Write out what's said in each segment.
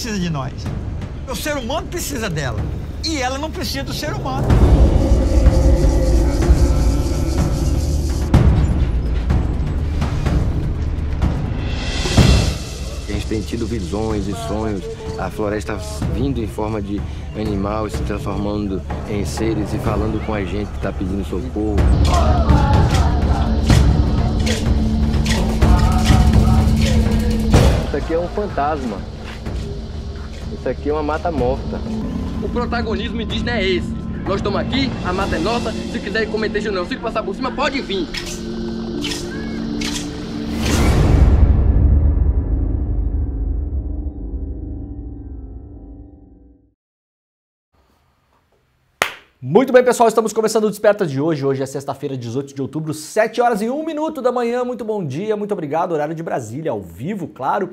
precisa de nós. O ser humano precisa dela. E ela não precisa do ser humano. A gente tem tido visões e sonhos. A floresta vindo em forma de animal, se transformando em seres e falando com a gente que está pedindo socorro. Isso aqui é um fantasma. Isso aqui é uma mata morta. O protagonismo indígena é esse. Nós estamos aqui, a mata é nossa. Se quiserem cometer genocídio, passar por cima, pode vir. Muito bem, pessoal, estamos começando o Desperta de hoje. Hoje é sexta-feira, 18 de outubro, 7 horas e 1 minuto da manhã. Muito bom dia, muito obrigado. Horário de Brasília, ao vivo, claro.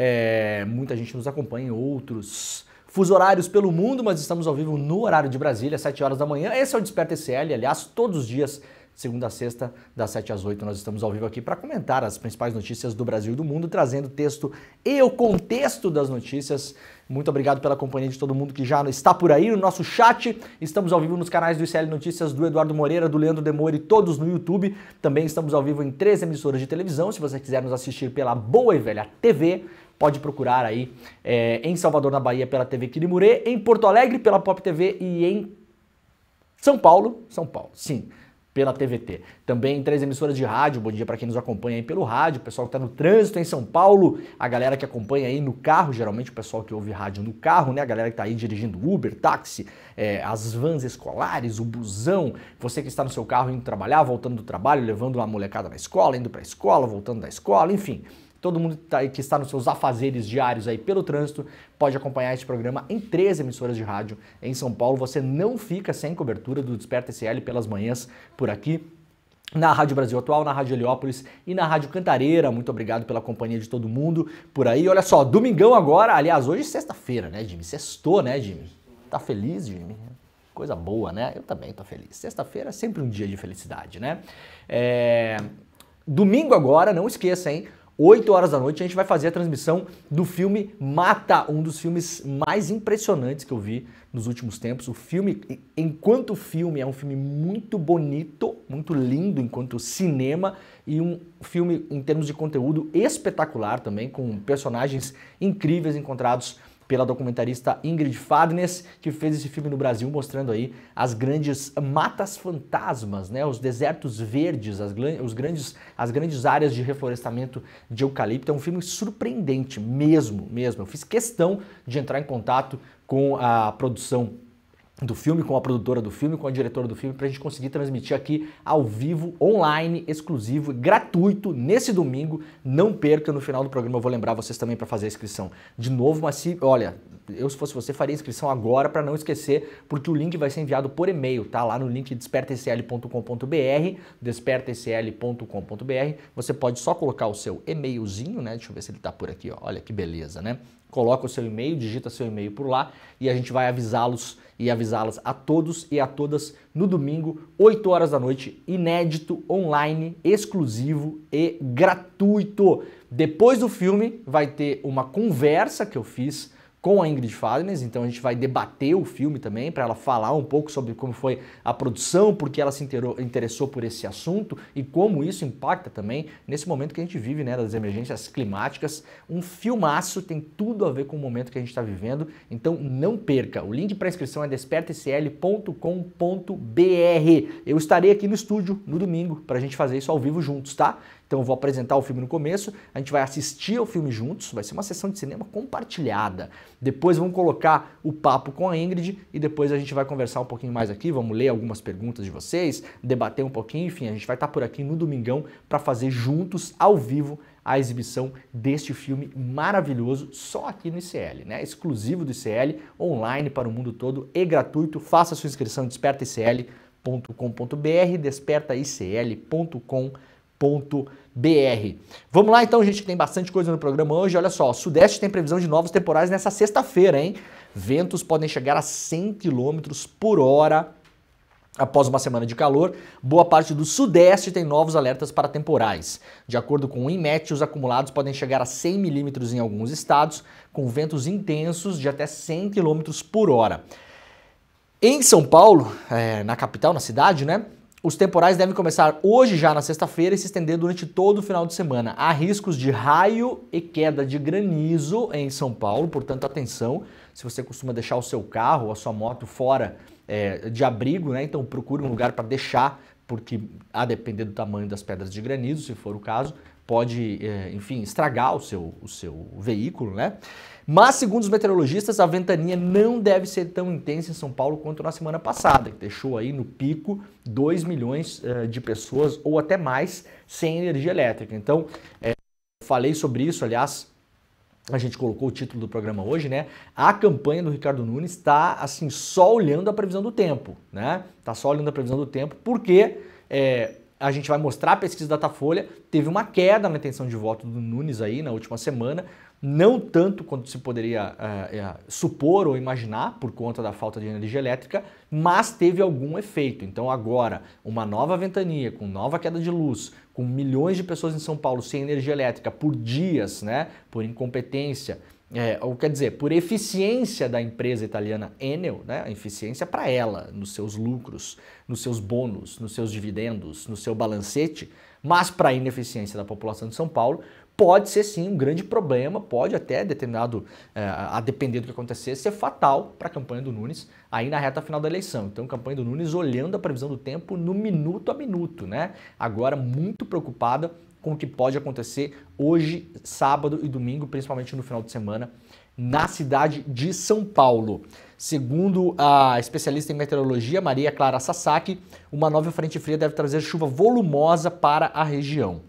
É, muita gente nos acompanha em outros fuso horários pelo mundo, mas estamos ao vivo no horário de Brasília, 7 horas da manhã. Esse é o Desperta SL, aliás, todos os dias segunda a sexta, das 7 às 8, nós estamos ao vivo aqui para comentar as principais notícias do Brasil e do mundo, trazendo texto e o contexto das notícias. Muito obrigado pela companhia de todo mundo que já está por aí no nosso chat. Estamos ao vivo nos canais do ICL Notícias, do Eduardo Moreira, do Leandro Demore, todos no YouTube. Também estamos ao vivo em três emissoras de televisão. Se você quiser nos assistir pela boa e velha TV, pode procurar aí é, em Salvador, na Bahia, pela TV Quirimurê, em Porto Alegre, pela Pop TV e em São Paulo, São Paulo, sim, pela TVT. Também três emissoras de rádio, bom dia para quem nos acompanha aí pelo rádio, o pessoal que está no trânsito em São Paulo, a galera que acompanha aí no carro, geralmente o pessoal que ouve rádio no carro, né? A galera que está aí dirigindo Uber, táxi, é, as vans escolares, o busão, você que está no seu carro indo trabalhar, voltando do trabalho, levando uma molecada na escola, indo para a escola, voltando da escola, enfim Todo mundo tá que está nos seus afazeres diários aí pelo trânsito pode acompanhar este programa em três emissoras de rádio em São Paulo. Você não fica sem cobertura do Desperta SL pelas manhãs por aqui na Rádio Brasil Atual, na Rádio Heliópolis e na Rádio Cantareira. Muito obrigado pela companhia de todo mundo por aí. Olha só, domingão agora, aliás, hoje é sexta-feira, né, Jimmy? Sextou, né, Jimmy? Tá feliz, Jimmy? Coisa boa, né? Eu também tô feliz. Sexta-feira é sempre um dia de felicidade, né? É... Domingo agora, não esqueça, hein? 8 horas da noite, a gente vai fazer a transmissão do filme Mata, um dos filmes mais impressionantes que eu vi nos últimos tempos. O filme, enquanto filme, é um filme muito bonito, muito lindo enquanto cinema e um filme em termos de conteúdo espetacular também, com personagens incríveis encontrados pela documentarista Ingrid Fadnes, que fez esse filme no Brasil, mostrando aí as grandes matas fantasmas, né? os desertos verdes, as, os grandes, as grandes áreas de reflorestamento de eucalipto. É um filme surpreendente, mesmo, mesmo. Eu fiz questão de entrar em contato com a produção do filme, com a produtora do filme, com a diretora do filme, para a gente conseguir transmitir aqui ao vivo, online, exclusivo, gratuito, nesse domingo. Não perca, no final do programa eu vou lembrar vocês também para fazer a inscrição de novo, mas se, olha, eu, se fosse você, faria inscrição agora para não esquecer, porque o link vai ser enviado por e-mail, tá? Lá no link despertacl.com.br, despertacl.com.br. Você pode só colocar o seu e-mailzinho, né? Deixa eu ver se ele está por aqui, ó. Olha que beleza, né? Coloca o seu e-mail, digita seu e-mail por lá e a gente vai avisá-los e avisá-las a todos e a todas no domingo, 8 horas da noite, inédito, online, exclusivo e gratuito. Depois do filme vai ter uma conversa que eu fiz com a Ingrid Fadnes, então a gente vai debater o filme também para ela falar um pouco sobre como foi a produção, porque ela se interou, interessou por esse assunto e como isso impacta também nesse momento que a gente vive, né, das emergências climáticas. Um filmaço tem tudo a ver com o momento que a gente está vivendo, então não perca. O link para inscrição é despertacl.com.br. Eu estarei aqui no estúdio no domingo para a gente fazer isso ao vivo juntos, tá? Então eu vou apresentar o filme no começo, a gente vai assistir ao filme juntos, vai ser uma sessão de cinema compartilhada. Depois vamos colocar o papo com a Ingrid e depois a gente vai conversar um pouquinho mais aqui, vamos ler algumas perguntas de vocês, debater um pouquinho, enfim, a gente vai estar por aqui no domingão para fazer juntos ao vivo a exibição deste filme maravilhoso só aqui no ICL, né? Exclusivo do ICL, online para o mundo todo e gratuito. Faça sua inscrição em despertaicl.com.br, despertaicl.com.br Br. Vamos lá então, gente, que tem bastante coisa no programa hoje. Olha só, Sudeste tem previsão de novos temporais nessa sexta-feira, hein? Ventos podem chegar a 100 km por hora após uma semana de calor. Boa parte do Sudeste tem novos alertas para temporais. De acordo com o imet os acumulados podem chegar a 100 milímetros em alguns estados, com ventos intensos de até 100 km por hora. Em São Paulo, é, na capital, na cidade, né? Os temporais devem começar hoje, já na sexta-feira, e se estender durante todo o final de semana. Há riscos de raio e queda de granizo em São Paulo, portanto, atenção. Se você costuma deixar o seu carro ou a sua moto fora é, de abrigo, né? então procure um lugar para deixar, porque a depender do tamanho das pedras de granizo, se for o caso, pode, é, enfim, estragar o seu, o seu veículo, né? Mas, segundo os meteorologistas, a ventania não deve ser tão intensa em São Paulo quanto na semana passada, que deixou aí no pico 2 milhões uh, de pessoas ou até mais sem energia elétrica. Então, é, falei sobre isso, aliás, a gente colocou o título do programa hoje, né? A campanha do Ricardo Nunes está, assim, só olhando a previsão do tempo, né? Está só olhando a previsão do tempo, porque... É, a gente vai mostrar a pesquisa da Datafolha, teve uma queda na intenção de voto do Nunes aí na última semana, não tanto quanto se poderia é, é, supor ou imaginar por conta da falta de energia elétrica, mas teve algum efeito. Então agora, uma nova ventania, com nova queda de luz, com milhões de pessoas em São Paulo sem energia elétrica por dias, né, por incompetência, é, ou quer dizer, por eficiência da empresa italiana Enel, né, a eficiência para ela, nos seus lucros, nos seus bônus, nos seus dividendos, no seu balancete, mas para a ineficiência da população de São Paulo, pode ser sim um grande problema, pode até determinado, é, a depender do que acontecer, ser fatal para a campanha do Nunes aí na reta final da eleição. Então, campanha do Nunes olhando a previsão do tempo no minuto a minuto, né? Agora muito preocupada com o que pode acontecer hoje, sábado e domingo, principalmente no final de semana, na cidade de São Paulo. Segundo a especialista em meteorologia Maria Clara Sasaki, uma nova frente fria deve trazer chuva volumosa para a região.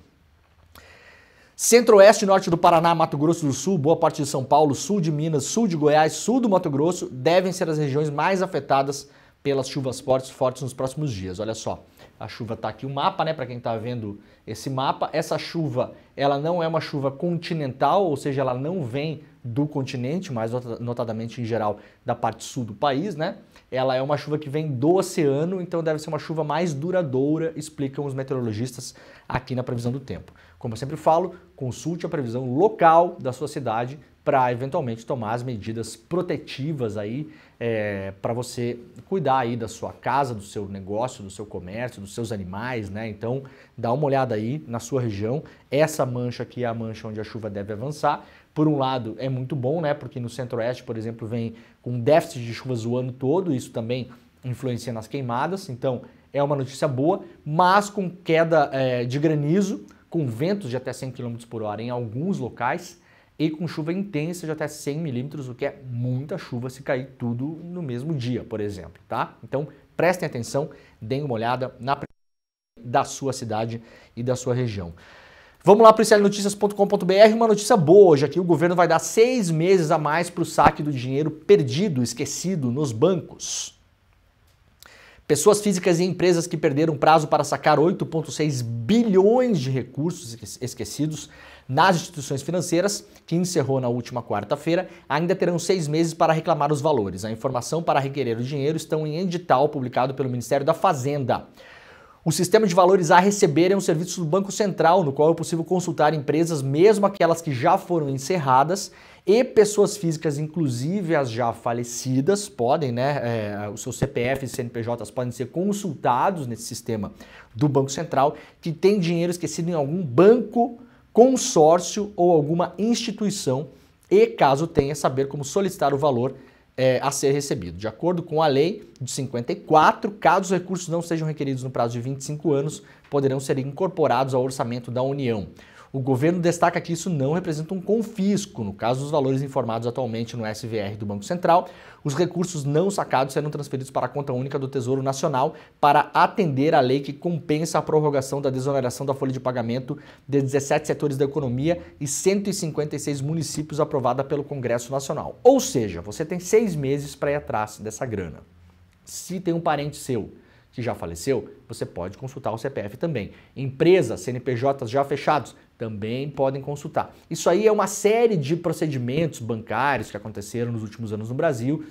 Centro-Oeste e Norte do Paraná, Mato Grosso do Sul, boa parte de São Paulo, Sul de Minas, Sul de Goiás, Sul do Mato Grosso devem ser as regiões mais afetadas pelas chuvas fortes, fortes nos próximos dias. Olha só. A chuva está aqui o mapa, né, para quem está vendo esse mapa. Essa chuva, ela não é uma chuva continental, ou seja, ela não vem do continente, mais notadamente em geral da parte sul do país, né? Ela é uma chuva que vem do oceano, então deve ser uma chuva mais duradoura, explicam os meteorologistas aqui na previsão do tempo. Como eu sempre falo, consulte a previsão local da sua cidade para eventualmente tomar as medidas protetivas aí é, eh, para você cuidar aí da sua casa, do seu negócio, do seu comércio, dos seus animais, né? Então dá uma olhada aí na sua região. Essa mancha aqui é a mancha onde a chuva deve avançar por um lado, é muito bom, né? Porque no centro-oeste, por exemplo, vem com déficit de chuvas o ano todo, isso também influencia nas queimadas, então é uma notícia boa, mas com queda é, de granizo, com ventos de até 100 km por hora em alguns locais e com chuva intensa de até 100 milímetros, o que é muita chuva se cair tudo no mesmo dia, por exemplo, tá? Então prestem atenção, deem uma olhada na da sua cidade e da sua região. Vamos lá para o clnoticias.com.br, uma notícia boa hoje aqui. O governo vai dar seis meses a mais para o saque do dinheiro perdido, esquecido nos bancos. Pessoas físicas e empresas que perderam prazo para sacar 8,6 bilhões de recursos esquecidos nas instituições financeiras, que encerrou na última quarta-feira, ainda terão seis meses para reclamar os valores. A informação para requerer o dinheiro estão em edital publicado pelo Ministério da Fazenda. O sistema de valores a receber é um serviço do Banco Central, no qual é possível consultar empresas, mesmo aquelas que já foram encerradas, e pessoas físicas, inclusive as já falecidas, podem, né? É, os seus CPFs e CNPJs podem ser consultados nesse sistema do Banco Central, que tem dinheiro esquecido em algum banco, consórcio ou alguma instituição, e caso tenha, saber como solicitar o valor é, a ser recebido. De acordo com a lei de 54, caso os recursos não sejam requeridos no prazo de 25 anos, poderão ser incorporados ao orçamento da União. O governo destaca que isso não representa um confisco. No caso dos valores informados atualmente no SVR do Banco Central, os recursos não sacados serão transferidos para a conta única do Tesouro Nacional para atender a lei que compensa a prorrogação da desoneração da folha de pagamento de 17 setores da economia e 156 municípios aprovada pelo Congresso Nacional. Ou seja, você tem seis meses para ir atrás dessa grana. Se tem um parente seu que já faleceu, você pode consultar o CPF também. Empresas, CNPJs já fechados, também podem consultar. Isso aí é uma série de procedimentos bancários que aconteceram nos últimos anos no Brasil.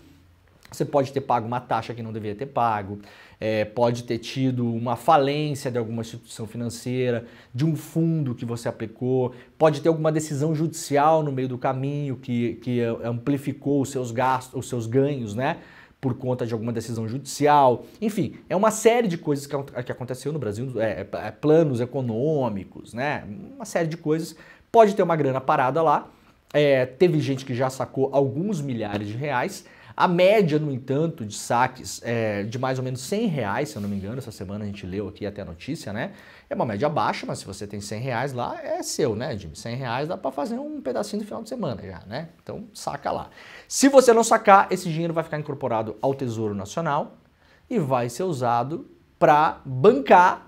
Você pode ter pago uma taxa que não deveria ter pago, é, pode ter tido uma falência de alguma instituição financeira, de um fundo que você aplicou, pode ter alguma decisão judicial no meio do caminho que, que amplificou os seus gastos, os seus ganhos, né? por conta de alguma decisão judicial. Enfim, é uma série de coisas que, que aconteceu no Brasil, é, é, é, planos econômicos, né? Uma série de coisas. Pode ter uma grana parada lá. É, teve gente que já sacou alguns milhares de reais. A média, no entanto, de saques é de mais ou menos 100 reais, se eu não me engano, essa semana a gente leu aqui até a notícia, né? É uma média baixa, mas se você tem 100 reais lá, é seu, né, Jimmy? 100 reais dá para fazer um pedacinho do final de semana já, né? Então saca lá. Se você não sacar, esse dinheiro vai ficar incorporado ao Tesouro Nacional e vai ser usado para bancar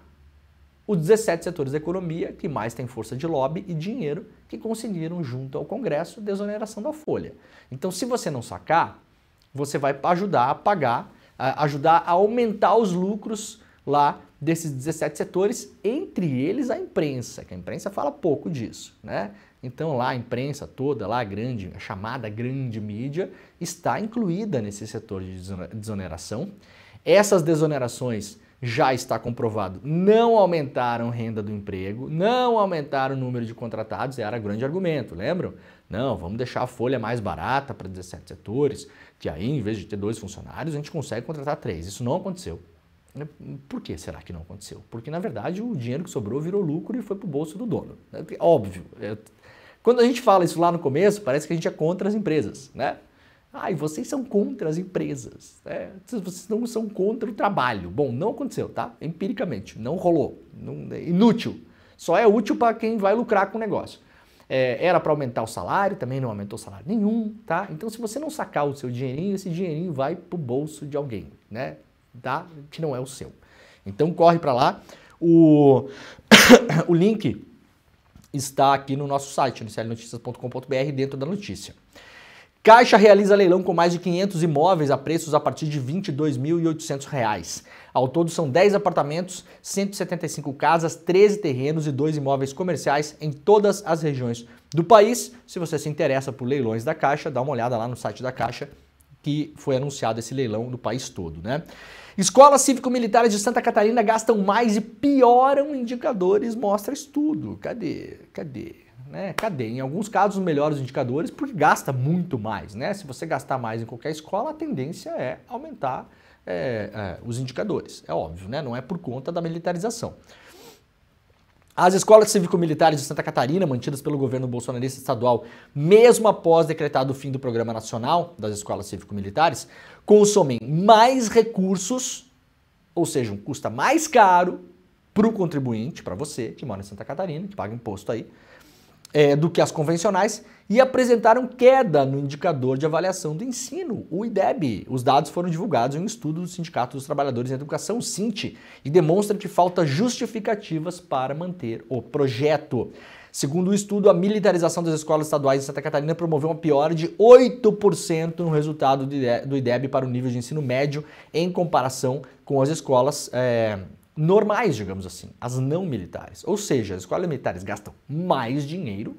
os 17 setores da economia que mais têm força de lobby e dinheiro que conseguiram, junto ao Congresso, desoneração da folha. Então, se você não sacar, você vai ajudar a pagar, a ajudar a aumentar os lucros lá desses 17 setores, entre eles a imprensa, que a imprensa fala pouco disso, né? Então, lá a imprensa toda, lá a grande, a chamada grande mídia, está incluída nesse setor de desoneração. Essas desonerações já está comprovado, não aumentaram renda do emprego, não aumentaram o número de contratados, era grande argumento, lembram? Não, vamos deixar a folha mais barata para 17 setores, que aí, em vez de ter dois funcionários, a gente consegue contratar três. Isso não aconteceu. Né? Por que será que não aconteceu? Porque, na verdade, o dinheiro que sobrou virou lucro e foi para o bolso do dono. É óbvio, é quando a gente fala isso lá no começo, parece que a gente é contra as empresas, né? Ai, vocês são contra as empresas, né? vocês não são contra o trabalho. Bom, não aconteceu, tá? Empiricamente, não rolou, não, é inútil. Só é útil para quem vai lucrar com o negócio. É, era para aumentar o salário, também não aumentou salário nenhum, tá? Então, se você não sacar o seu dinheirinho, esse dinheirinho vai pro bolso de alguém, né? Tá? Que não é o seu. Então, corre para lá. O, o link está aqui no nosso site, noticiasnoticias.com.br, dentro da notícia. Caixa realiza leilão com mais de 500 imóveis a preços a partir de R$ 22.800. Ao todo, são 10 apartamentos, 175 casas, 13 terrenos e dois imóveis comerciais em todas as regiões do país. Se você se interessa por leilões da Caixa, dá uma olhada lá no site da Caixa, que foi anunciado esse leilão no país todo, né? Escolas cívico-militares de Santa Catarina gastam mais e pioram indicadores, mostra estudo. Cadê? Cadê? Né? Cadê? Em alguns casos, os melhores indicadores, porque gasta muito mais, né? Se você gastar mais em qualquer escola, a tendência é aumentar é, é, os indicadores, é óbvio, né? Não é por conta da militarização. As escolas cívico-militares de Santa Catarina, mantidas pelo governo bolsonarista estadual, mesmo após decretado o fim do Programa Nacional das Escolas Cívico-Militares, consomem mais recursos, ou seja, um custa mais caro para o contribuinte, para você que mora em Santa Catarina, que paga imposto aí, é, do que as convencionais e apresentaram queda no indicador de avaliação do ensino, o IDEB. Os dados foram divulgados em um estudo do Sindicato dos Trabalhadores em Educação, o e demonstra que falta justificativas para manter o projeto. Segundo o estudo, a militarização das escolas estaduais de Santa Catarina promoveu uma piora de 8% no resultado do IDEB para o nível de ensino médio em comparação com as escolas é, normais, digamos assim, as não militares. Ou seja, as escolas militares gastam mais dinheiro,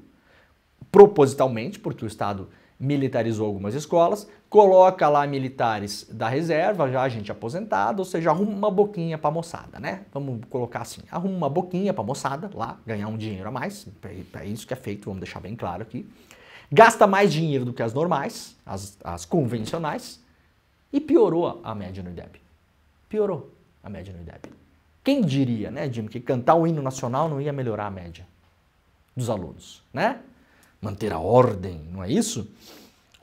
propositalmente, porque o Estado militarizou algumas escolas, coloca lá militares da reserva, já gente aposentada, ou seja, arruma uma boquinha para moçada, né? Vamos colocar assim, arruma uma boquinha para moçada lá, ganhar um dinheiro a mais, é isso que é feito, vamos deixar bem claro aqui. Gasta mais dinheiro do que as normais, as, as convencionais, e piorou a média no IDEB. Piorou a média no IDEB. Quem diria, né, Dino, que cantar o hino nacional não ia melhorar a média dos alunos, né? Manter a ordem, não é isso?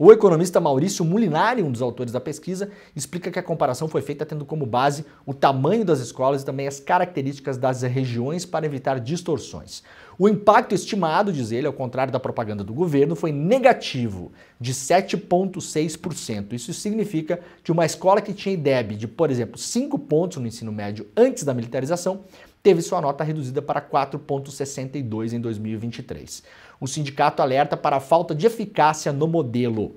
O economista Maurício Mulinari, um dos autores da pesquisa, explica que a comparação foi feita tendo como base o tamanho das escolas e também as características das regiões para evitar distorções. O impacto estimado, diz ele, ao contrário da propaganda do governo, foi negativo, de 7,6%. Isso significa que uma escola que tinha IDEB de, por exemplo, 5 pontos no ensino médio antes da militarização, teve sua nota reduzida para 4,62 em 2023. O sindicato alerta para a falta de eficácia no modelo.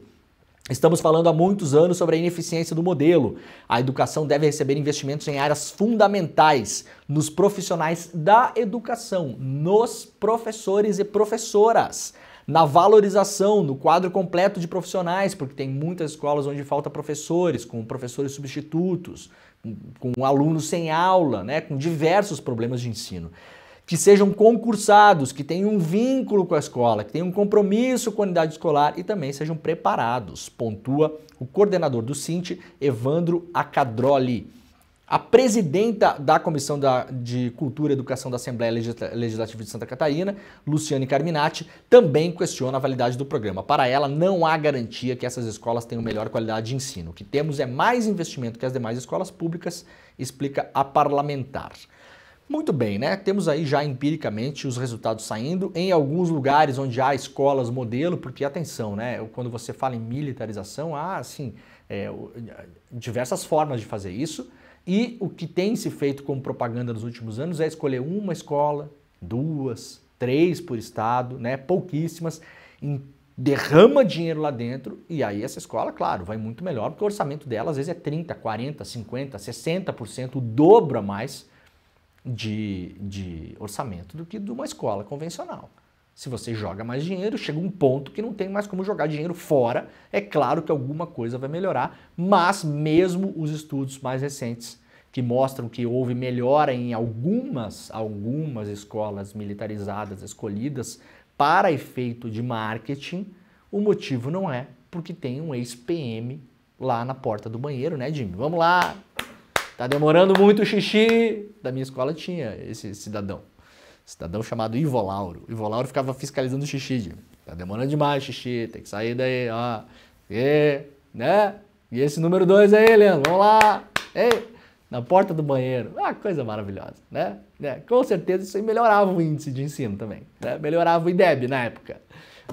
Estamos falando há muitos anos sobre a ineficiência do modelo. A educação deve receber investimentos em áreas fundamentais, nos profissionais da educação, nos professores e professoras, na valorização, no quadro completo de profissionais, porque tem muitas escolas onde falta professores, com professores substitutos, com alunos sem aula, né, com diversos problemas de ensino que sejam concursados, que tenham um vínculo com a escola, que tenham um compromisso com a unidade escolar e também sejam preparados, pontua o coordenador do Cint, Evandro Acadroli. A presidenta da Comissão de Cultura e Educação da Assembleia Legislativa de Santa Catarina, Luciane Carminati, também questiona a validade do programa. Para ela, não há garantia que essas escolas tenham melhor qualidade de ensino. O que temos é mais investimento que as demais escolas públicas, explica a parlamentar. Muito bem, né? Temos aí já empiricamente os resultados saindo em alguns lugares onde há escolas modelo, porque atenção, né? Quando você fala em militarização, há assim é, diversas formas de fazer isso. E o que tem se feito como propaganda nos últimos anos é escolher uma escola, duas, três por estado, né? Pouquíssimas. Derrama dinheiro lá dentro e aí essa escola, claro, vai muito melhor, porque o orçamento dela às vezes é 30, 40, 50, 60%, o dobro a mais de, de orçamento do que de uma escola convencional. Se você joga mais dinheiro, chega um ponto que não tem mais como jogar dinheiro fora. É claro que alguma coisa vai melhorar, mas mesmo os estudos mais recentes que mostram que houve melhora em algumas, algumas escolas militarizadas escolhidas para efeito de marketing, o motivo não é porque tem um ex-PM lá na porta do banheiro, né, Jimmy? Vamos lá, Tá demorando muito o xixi. Da minha escola tinha esse cidadão. Cidadão chamado Ivolauro. Ivolauro ficava fiscalizando o xixi. De, tá demorando demais xixi, tem que sair daí, ó. E, né? E esse número dois aí, Leandro, vamos lá. Ei, na porta do banheiro. Ah, coisa maravilhosa, né? né? Com certeza isso aí melhorava o índice de ensino também. Né? Melhorava o IDEB na época.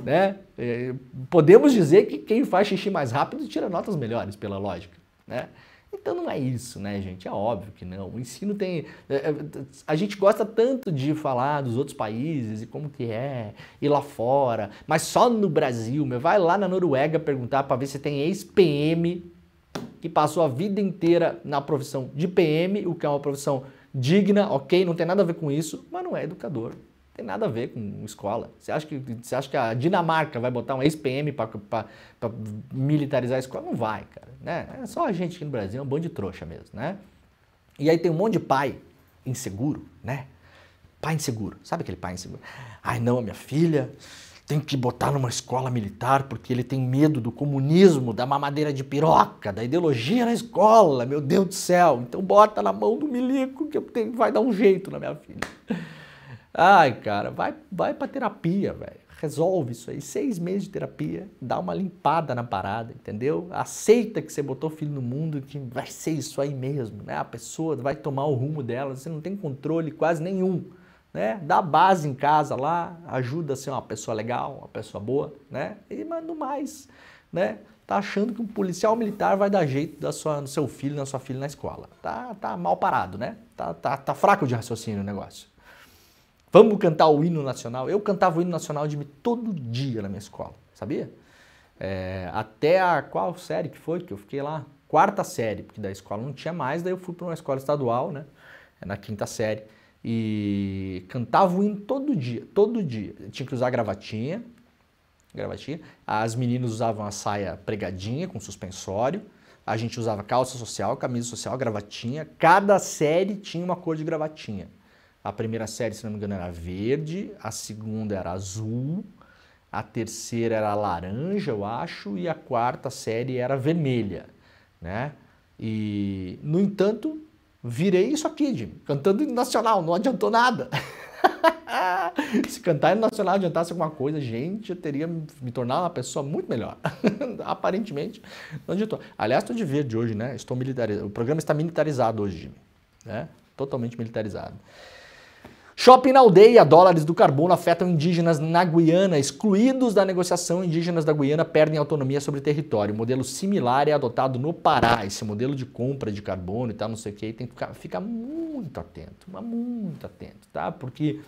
Né? E podemos dizer que quem faz xixi mais rápido tira notas melhores, pela lógica. Né? Então não é isso, né, gente? É óbvio que não. O ensino tem. É, é, a gente gosta tanto de falar dos outros países e como que é, e lá fora, mas só no Brasil, meu. Vai lá na Noruega perguntar para ver se tem ex-PM que passou a vida inteira na profissão de PM, o que é uma profissão digna, ok, não tem nada a ver com isso, mas não é educador. Tem nada a ver com escola. Você acha que, você acha que a Dinamarca vai botar um ex-PM para militarizar a escola? Não vai, cara. Né? É só a gente aqui no Brasil, é um bando de trouxa mesmo, né? E aí tem um monte de pai inseguro, né? Pai inseguro. Sabe aquele pai inseguro? Ai, não, a minha filha tem que botar numa escola militar porque ele tem medo do comunismo, da mamadeira de piroca, da ideologia na escola, meu Deus do céu. Então bota na mão do milico que eu tenho, vai dar um jeito na minha filha. Ai, cara, vai, vai pra terapia, velho. Resolve isso aí. Seis meses de terapia, dá uma limpada na parada, entendeu? Aceita que você botou filho no mundo, que vai ser isso aí mesmo, né? A pessoa vai tomar o rumo dela, você não tem controle quase nenhum, né? Dá base em casa lá, ajuda a ser uma pessoa legal, uma pessoa boa, né? E, mas mais, né? Tá achando que um policial militar vai dar jeito da sua, no seu filho, na sua filha na escola. Tá, tá mal parado, né? Tá, tá, tá fraco de raciocínio o negócio. Vamos cantar o hino nacional? Eu cantava o hino nacional de todo dia na minha escola, sabia? É, até a qual série que foi que eu fiquei lá? Quarta série, porque da escola não tinha mais, daí eu fui para uma escola estadual, né? É na quinta série. E cantava o hino todo dia, todo dia. Eu tinha que usar gravatinha, gravatinha. As meninas usavam a saia pregadinha com suspensório. A gente usava calça social, camisa social, gravatinha. Cada série tinha uma cor de gravatinha. A primeira série, se não me engano, era verde, a segunda era azul, a terceira era laranja, eu acho, e a quarta série era vermelha, né? E, no entanto, virei isso aqui, Jim, cantando hino nacional, não adiantou nada. Se cantar hino nacional adiantasse alguma coisa, gente, eu teria me tornado uma pessoa muito melhor. Aparentemente, não adiantou. Aliás, estou de verde hoje, né? Estou militarizado. O programa está militarizado hoje, Jimmy, né? Totalmente militarizado. Shopping na aldeia, dólares do carbono afetam indígenas na Guiana. Excluídos da negociação, indígenas da Guiana perdem autonomia sobre território. modelo similar é adotado no Pará. Esse modelo de compra de carbono e tal, não sei o que, tem que ficar, ficar muito atento, mas muito atento, tá? Porque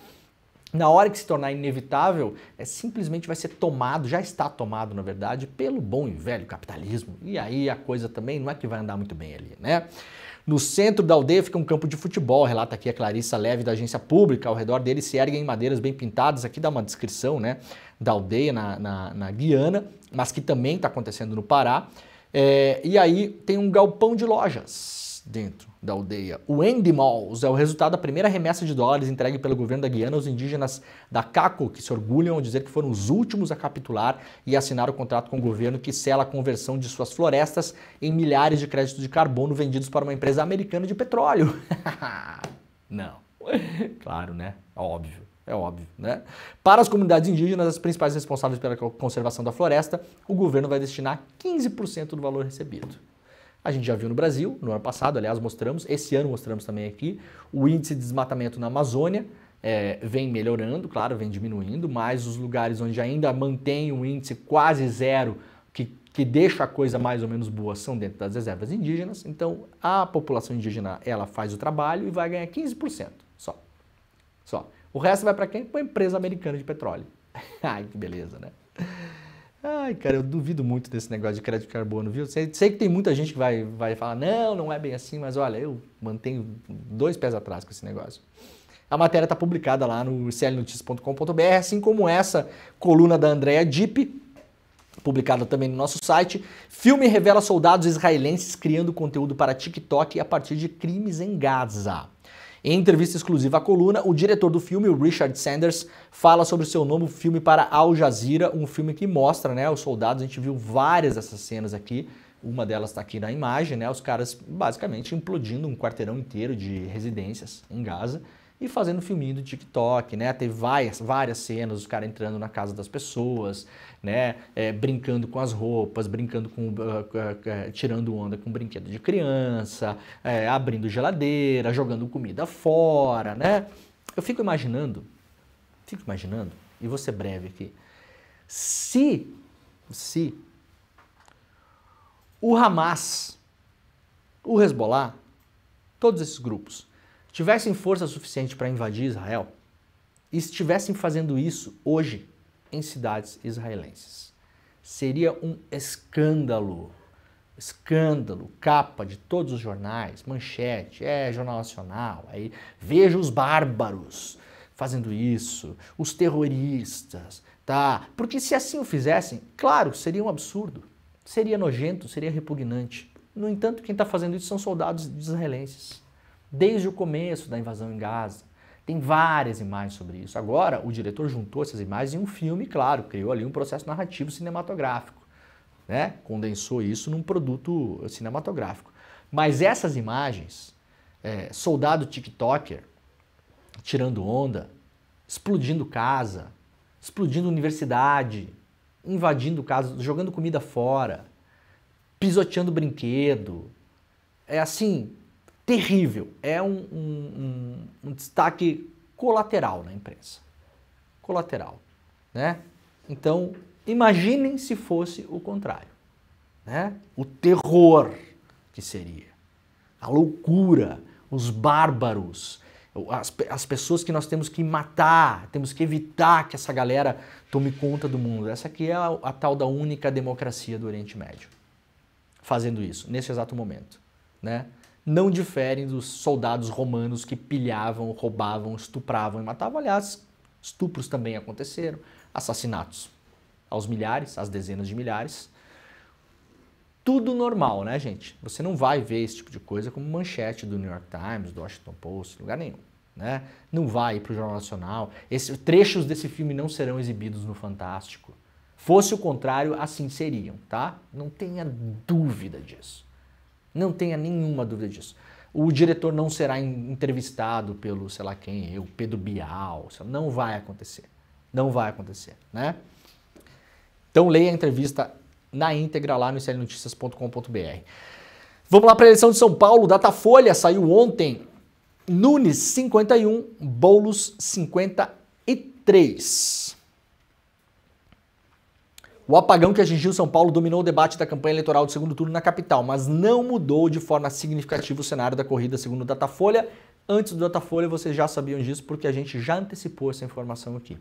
na hora que se tornar inevitável, é, simplesmente vai ser tomado, já está tomado, na verdade, pelo bom e velho capitalismo. E aí a coisa também não é que vai andar muito bem ali, né? No centro da aldeia fica um campo de futebol, relata aqui a Clarissa Leve da agência pública. Ao redor dele se erguem madeiras bem pintadas. Aqui dá uma descrição né, da aldeia na, na, na Guiana, mas que também está acontecendo no Pará. É, e aí tem um galpão de lojas dentro da aldeia. O Endimals é o resultado da primeira remessa de dólares entregue pelo governo da Guiana aos indígenas da Caco, que se orgulham de dizer que foram os últimos a capitular e assinar o contrato com o governo que sela a conversão de suas florestas em milhares de créditos de carbono vendidos para uma empresa americana de petróleo. Não. Claro, né? É óbvio. É óbvio, né? Para as comunidades indígenas, as principais responsáveis pela conservação da floresta, o governo vai destinar 15% do valor recebido. A gente já viu no Brasil, no ano passado, aliás, mostramos, esse ano mostramos também aqui, o índice de desmatamento na Amazônia é, vem melhorando, claro, vem diminuindo, mas os lugares onde ainda mantém um índice quase zero, que, que deixa a coisa mais ou menos boa, são dentro das reservas indígenas. Então, a população indígena, ela faz o trabalho e vai ganhar 15% só. só. O resto vai para quem? Para a empresa americana de petróleo. Ai, que beleza, né? Ai, cara, eu duvido muito desse negócio de crédito de carbono, viu? Sei, sei, que tem muita gente que vai, vai falar, não, não é bem assim, mas olha, eu mantenho dois pés atrás com esse negócio. A matéria está publicada lá no clnoticia.com.br, assim como essa coluna da Andrea Dipp, publicada também no nosso site. Filme revela soldados israelenses criando conteúdo para TikTok a partir de crimes em Gaza. Em entrevista exclusiva à coluna, o diretor do filme, o Richard Sanders, fala sobre o seu novo filme para Al Jazeera, um filme que mostra né, os soldados. A gente viu várias dessas cenas aqui. Uma delas está aqui na imagem, né? Os caras basicamente implodindo um quarteirão inteiro de residências em Gaza e fazendo filminho do TikTok, né? Teve várias, várias cenas, os caras entrando na casa das pessoas, né? É, brincando com as roupas, brincando com. Uh, uh, uh, tirando onda com brinquedo de criança, é, abrindo geladeira, jogando comida fora, né? Eu fico imaginando, fico imaginando, e vou ser breve aqui, se, se o Hamas, o Hezbollah, todos esses grupos tivessem força suficiente para invadir Israel e estivessem fazendo isso hoje em cidades israelenses. Seria um escândalo. Escândalo, capa de todos os jornais, manchete, é jornal nacional, aí veja os bárbaros fazendo isso, os terroristas, tá? Porque se assim o fizessem, claro, seria um absurdo, seria nojento, seria repugnante. No entanto, quem está fazendo isso são soldados israelenses desde o começo da invasão em Gaza. Tem várias imagens sobre isso. Agora, o diretor juntou essas imagens em um filme, claro, criou ali um processo narrativo cinematográfico, né? Condensou isso num produto cinematográfico. Mas essas imagens, é, soldado TikToker tirando onda, explodindo casa, explodindo universidade, invadindo casa, jogando comida fora, pisoteando brinquedo, é assim, terrível. É um, um, um, um destaque colateral na imprensa. Colateral. Né? Então, imaginem se fosse o contrário. Né? O terror que seria. A loucura, os bárbaros, as, as pessoas que nós temos que matar, temos que evitar que essa galera tome conta do mundo. Essa aqui é a, a tal da única democracia do Oriente Médio. Fazendo isso, nesse exato momento. Né? não diferem dos soldados romanos que pilhavam, roubavam, estupravam e matavam. Aliás, estupros também aconteceram, assassinatos aos milhares, às dezenas de milhares. Tudo normal, né, gente? Você não vai ver esse tipo de coisa como manchete do New York Times, do Washington Post, lugar nenhum. Né? Não vai para o Jornal Nacional. Esse, trechos desse filme não serão exibidos no Fantástico. Fosse o contrário, assim seriam, tá? Não tenha dúvida disso. Não tenha nenhuma dúvida disso. O diretor não será entrevistado pelo, sei lá quem, eu, Pedro Bial. Não vai acontecer. Não vai acontecer, né? Então leia a entrevista na íntegra lá no slnoticias.com.br. Vamos lá para a eleição de São Paulo. Datafolha saiu ontem. Nunes 51, Boulos 53. O apagão que atingiu São Paulo dominou o debate da campanha eleitoral do segundo turno na capital, mas não mudou de forma significativa o cenário da corrida, segundo o Datafolha. Antes do Datafolha, vocês já sabiam disso porque a gente já antecipou essa informação aqui.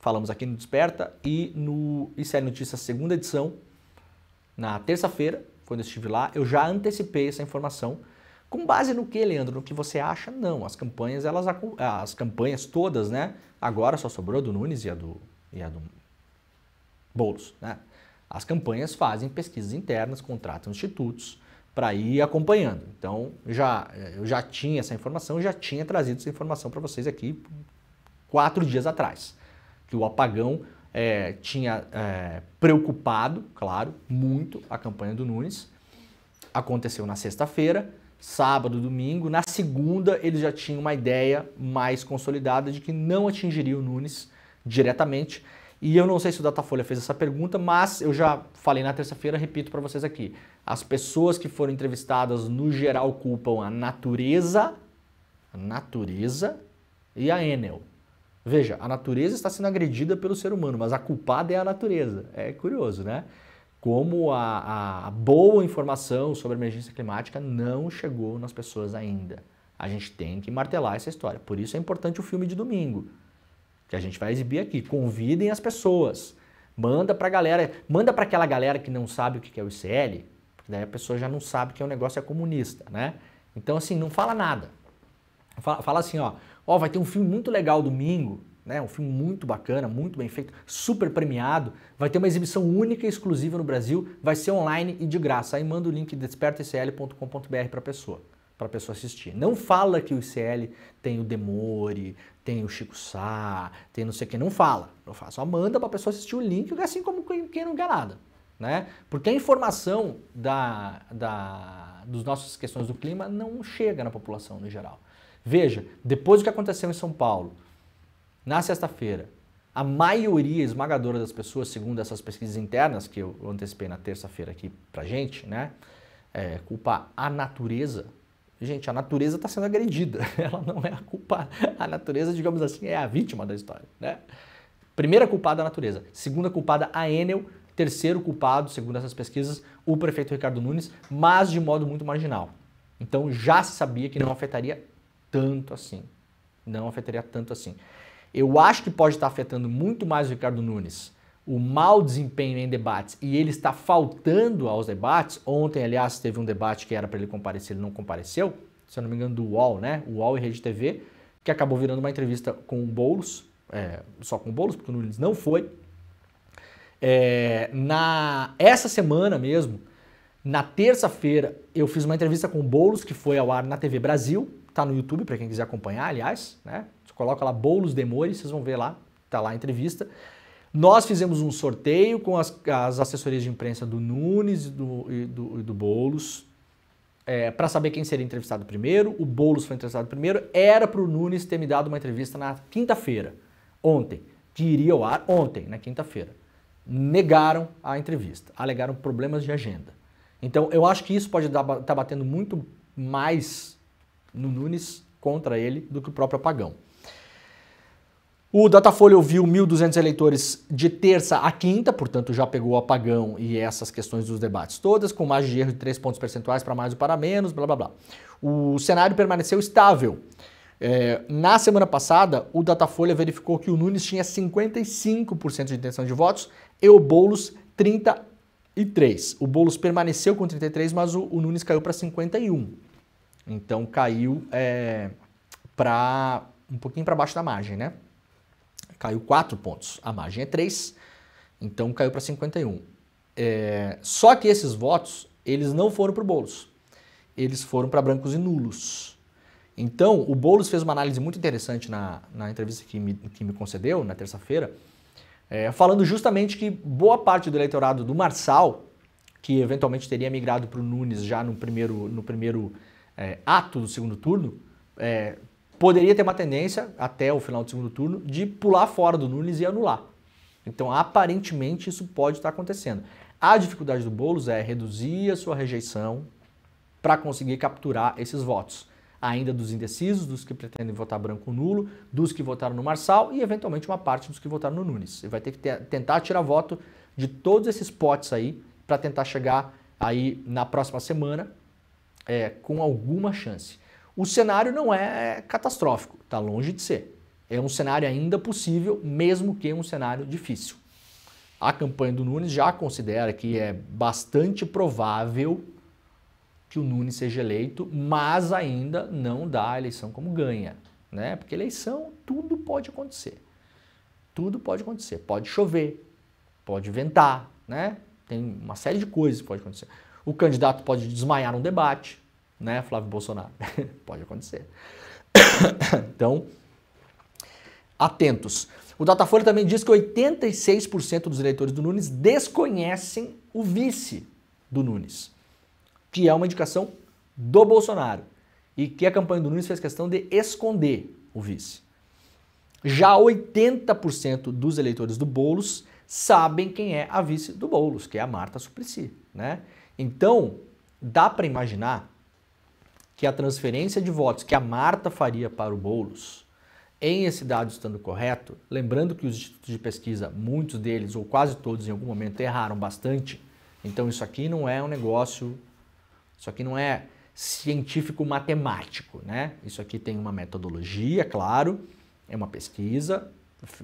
Falamos aqui no Desperta e no é notícia segunda edição, na terça-feira, quando eu estive lá, eu já antecipei essa informação. Com base no que, Leandro? No que você acha? Não. As campanhas, elas, as campanhas todas, né? Agora só sobrou a do Nunes e a do, e a do, Boulos. Né? As campanhas fazem pesquisas internas, contratam institutos para ir acompanhando. Então, já, eu já tinha essa informação, já tinha trazido essa informação para vocês aqui quatro dias atrás, que o apagão é, tinha é, preocupado, claro, muito a campanha do Nunes. Aconteceu na sexta-feira, sábado, domingo. Na segunda, eles já tinham uma ideia mais consolidada de que não atingiria o Nunes diretamente. E eu não sei se o Datafolha fez essa pergunta, mas eu já falei na terça-feira, repito para vocês aqui. As pessoas que foram entrevistadas, no geral, culpam a natureza, a natureza e a Enel. Veja, a natureza está sendo agredida pelo ser humano, mas a culpada é a natureza. É curioso, né? Como a, a boa informação sobre a emergência climática não chegou nas pessoas ainda. A gente tem que martelar essa história. Por isso é importante o filme de domingo que a gente vai exibir aqui. Convidem as pessoas. Manda para a galera, manda para aquela galera que não sabe o que é o ICL, porque daí a pessoa já não sabe que o é negócio é comunista, né? Então assim, não fala nada. Fala, fala assim, ó, ó, vai ter um filme muito legal domingo, né? Um filme muito bacana, muito bem feito, super premiado, vai ter uma exibição única e exclusiva no Brasil, vai ser online e de graça. Aí manda o link despertaicl.com.br para a pessoa para a pessoa assistir. Não fala que o ICL tem o Demore, tem o Chico Sá, tem não sei quem, não fala. Não fala, só manda para a pessoa assistir o link, assim como quem não quer nada. Né? Porque a informação da, da, dos nossas questões do clima não chega na população no geral. Veja, depois do que aconteceu em São Paulo, na sexta-feira, a maioria esmagadora das pessoas, segundo essas pesquisas internas que eu antecipei na terça-feira aqui pra gente, né? É, culpa a natureza Gente, a natureza está sendo agredida, ela não é a culpada. A natureza, digamos assim, é a vítima da história. Né? Primeira culpada, a natureza. Segunda culpada, a Enel. Terceiro culpado, segundo essas pesquisas, o prefeito Ricardo Nunes, mas de modo muito marginal. Então já se sabia que não afetaria tanto assim. Não afetaria tanto assim. Eu acho que pode estar afetando muito mais o Ricardo Nunes o mau desempenho em debates e ele está faltando aos debates. Ontem, aliás, teve um debate que era para ele comparecer, ele não compareceu, se eu não me engano, do UOL, né? UOL e Rede TV, que acabou virando uma entrevista com o Boulos, é, só com o Boulos, porque o Nunes não foi. É, na Essa semana mesmo, na terça-feira, eu fiz uma entrevista com o Boulos, que foi ao ar na TV Brasil, tá no YouTube para quem quiser acompanhar, aliás, né? Você coloca lá Boulos Demores, vocês vão ver lá, tá lá a entrevista. Nós fizemos um sorteio com as, as assessorias de imprensa do Nunes e do, e do, e do Boulos, é, para saber quem seria entrevistado primeiro. O Boulos foi entrevistado primeiro. Era para o Nunes ter me dado uma entrevista na quinta-feira, ontem, que iria ao ar ontem, na quinta-feira. Negaram a entrevista, alegaram problemas de agenda. Então, eu acho que isso pode estar tá batendo muito mais no Nunes contra ele do que o próprio apagão. O Datafolha ouviu 1.200 eleitores de terça a quinta, portanto já pegou o apagão e essas questões dos debates todas, com margem de erro de 3 pontos percentuais para mais ou para menos, blá blá blá. O cenário permaneceu estável. É, na semana passada, o Datafolha verificou que o Nunes tinha 55% de intenção de votos e o Boulos 33. O Boulos permaneceu com 33, mas o, o Nunes caiu para 51. Então caiu é, para um pouquinho para baixo da margem, né? caiu 4 pontos. A margem é 3, então caiu para 51. É, só que esses votos, eles não foram para o Boulos. Eles foram para brancos e nulos. Então, o Boulos fez uma análise muito interessante na, na entrevista que me, que me concedeu, na terça-feira, é, falando justamente que boa parte do eleitorado do Marçal, que eventualmente teria migrado para o Nunes já no primeiro, no primeiro é, ato do segundo turno, é, poderia ter uma tendência, até o final do segundo turno, de pular fora do Nunes e anular. Então, aparentemente, isso pode estar acontecendo. A dificuldade do Boulos é reduzir a sua rejeição para conseguir capturar esses votos. Ainda dos indecisos, dos que pretendem votar branco nulo, dos que votaram no Marçal e, eventualmente, uma parte dos que votaram no Nunes. Ele vai ter que ter, tentar tirar voto de todos esses potes aí para tentar chegar aí na próxima semana é, com alguma chance. O cenário não é catastrófico, está longe de ser. É um cenário ainda possível, mesmo que um cenário difícil. A campanha do Nunes já considera que é bastante provável que o Nunes seja eleito, mas ainda não dá a eleição como ganha, né? Porque eleição tudo pode acontecer. Tudo pode acontecer. Pode chover, pode ventar, né? Tem uma série de coisas que pode acontecer. O candidato pode desmaiar num debate, né, Flávio Bolsonaro? Pode acontecer. então, atentos. O Datafolha também diz que 86% dos eleitores do Nunes desconhecem o vice do Nunes, que é uma indicação do Bolsonaro e que a campanha do Nunes fez questão de esconder o vice. Já 80% dos eleitores do Bolos sabem quem é a vice do Bolos, que é a Marta Suplicy, né? Então, dá para imaginar que a transferência de votos que a Marta faria para o Boulos, em esse dado estando correto, lembrando que os institutos de pesquisa, muitos deles, ou quase todos em algum momento, erraram bastante, então isso aqui não é um negócio, isso aqui não é científico-matemático, né? Isso aqui tem uma metodologia, claro, é uma pesquisa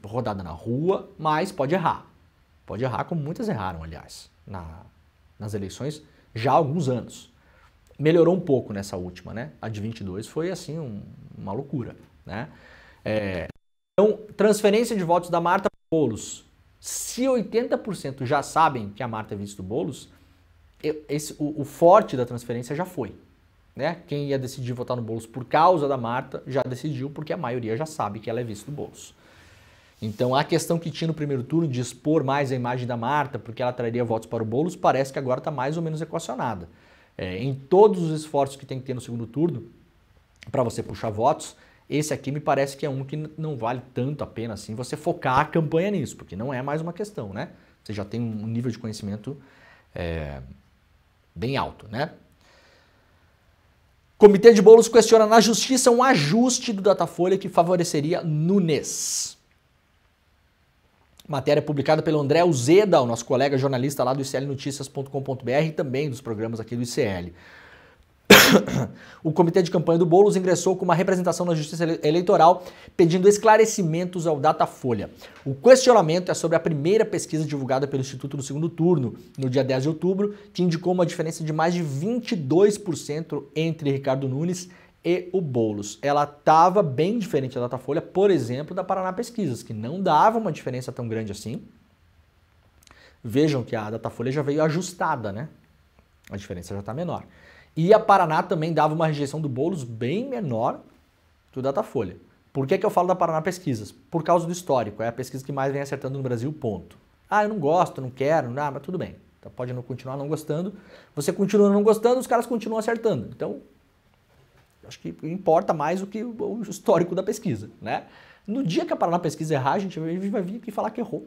rodada na rua, mas pode errar. Pode errar como muitas erraram, aliás, na, nas eleições já há alguns anos melhorou um pouco nessa última, né? A de 22 foi assim um, uma loucura, né? É, então, transferência de votos da Marta para Bolos. Se 80% já sabem que a Marta é vice do Bolos, esse, o, o, forte da transferência já foi, né? Quem ia decidir votar no Bolos por causa da Marta já decidiu porque a maioria já sabe que ela é vice do Boulos. Então, a questão que tinha no primeiro turno de expor mais a imagem da Marta, porque ela traria votos para o Bolos, parece que agora está mais ou menos equacionada é, em todos os esforços que tem que ter no segundo turno para você puxar votos, esse aqui me parece que é um que não vale tanto a pena assim você focar a campanha nisso, porque não é mais uma questão, né? Você já tem um nível de conhecimento é, bem alto, né? Comitê de Bolos questiona na justiça um ajuste do Datafolha que favoreceria Nunes. Matéria publicada pelo André Uzeda, o nosso colega jornalista lá do iclnoticias.com.br e também dos programas aqui do ICL. o comitê de campanha do Boulos ingressou com uma representação na Justiça Eleitoral pedindo esclarecimentos ao Datafolha. O questionamento é sobre a primeira pesquisa divulgada pelo Instituto no Segundo Turno, no dia 10 de outubro, que indicou uma diferença de mais de 22% entre Ricardo Nunes e e o Bolos. Ela estava bem diferente da Datafolha, por exemplo, da Paraná Pesquisas, que não dava uma diferença tão grande assim. Vejam que a Datafolha já veio ajustada, né? A diferença já está menor. E a Paraná também dava uma rejeição do Bolos bem menor que o Datafolha. Por que, que eu falo da Paraná Pesquisas? Por causa do histórico. É a pesquisa que mais vem acertando no Brasil, ponto. Ah, eu não gosto, não quero, não, ah, mas tudo bem. Então, pode não continuar não gostando. Você continua não gostando, os caras continuam acertando. Então, Acho que importa mais do que o histórico da pesquisa, né? No dia que a Paraná Pesquisa errar, a gente vai vir aqui falar que errou.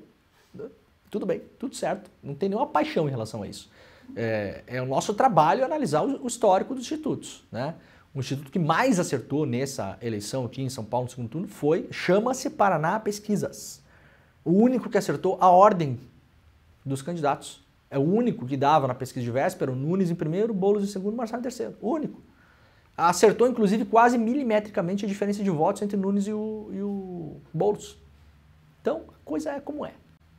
Né? Tudo bem, tudo certo. Não tem nenhuma paixão em relação a isso. É, é o nosso trabalho analisar o, histórico dos institutos, né? O instituto que mais acertou nessa eleição aqui em São Paulo no segundo turno foi, chama-se Paraná Pesquisas. O único que acertou a ordem dos candidatos. É o único que dava na pesquisa de véspera, o Nunes em primeiro, Boulos em segundo, Marcelo em terceiro. O único acertou, inclusive, quase milimetricamente a diferença de votos entre Nunes e o, e o Boulos. Então, coisa é como é.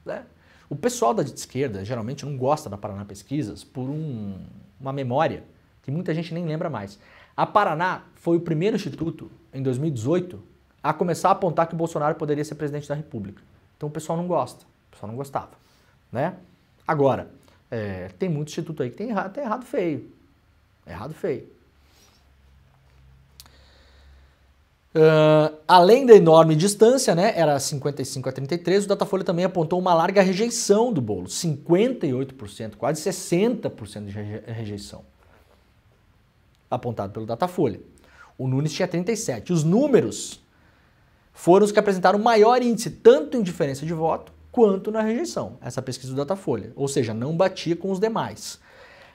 Né? O pessoal da esquerda geralmente não gosta da Paraná Pesquisas por um, uma memória que muita gente nem lembra mais. A Paraná foi o primeiro instituto, em 2018, a começar a apontar que o Bolsonaro poderia ser presidente da República. Então o pessoal não gosta, o pessoal não gostava. Né? Agora, é, tem muito instituto aí que tem errado, tem errado feio. Errado feio. Uh, além da enorme distância, né, era 55 a 33, o Datafolha também apontou uma larga rejeição do bolo, 58%, quase 60% de rejeição, apontado pelo Datafolha. O Nunes tinha 37. Os números foram os que apresentaram maior índice, tanto em diferença de voto quanto na rejeição, essa pesquisa do Datafolha, ou seja, não batia com os demais.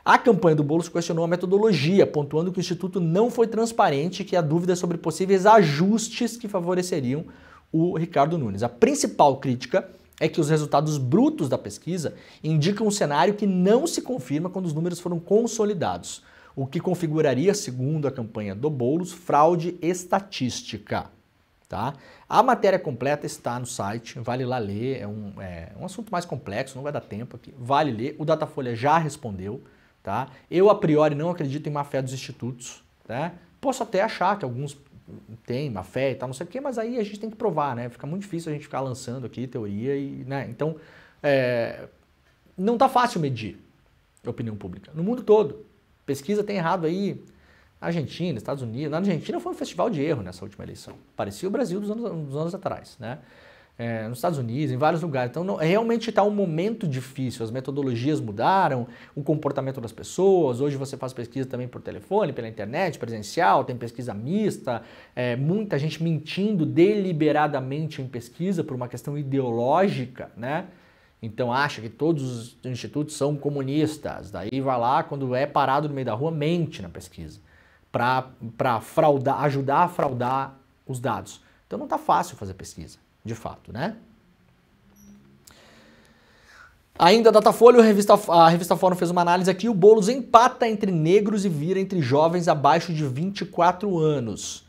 A campanha do Boulos questionou a metodologia, pontuando que o Instituto não foi transparente e que há dúvidas sobre possíveis ajustes que favoreceriam o Ricardo Nunes. A principal crítica é que os resultados brutos da pesquisa indicam um cenário que não se confirma quando os números foram consolidados, o que configuraria, segundo a campanha do Boulos, fraude estatística. Tá? A matéria completa está no site, vale lá ler, é um, é um assunto mais complexo, não vai dar tempo aqui, vale ler, o Datafolha já respondeu, Tá? Eu, a priori, não acredito em má fé dos institutos. Né? Posso até achar que alguns têm má fé e tal, não sei o quê, mas aí a gente tem que provar, né? Fica muito difícil a gente ficar lançando aqui teoria e. Né? Então, é... não tá fácil medir a opinião pública. No mundo todo. Pesquisa tem errado aí. Argentina, Estados Unidos. Na Argentina foi um festival de erro nessa última eleição. Parecia o Brasil dos anos, dos anos atrás, né? é, nos Estados Unidos, em vários lugares. Então, não, realmente está um momento difícil. As metodologias mudaram, o comportamento das pessoas. Hoje você faz pesquisa também por telefone, pela internet, presencial, tem pesquisa mista, é, muita gente mentindo deliberadamente em pesquisa por uma questão ideológica, né? Então acha que todos os institutos são comunistas. Daí vai lá, quando é parado no meio da rua, mente na pesquisa para fraudar, ajudar a fraudar os dados. Então não está fácil fazer pesquisa de fato, né? Ainda Datafolha, a revista, a revista Fórum fez uma análise aqui. O Boulos empata entre negros e vira entre jovens abaixo de 24 anos.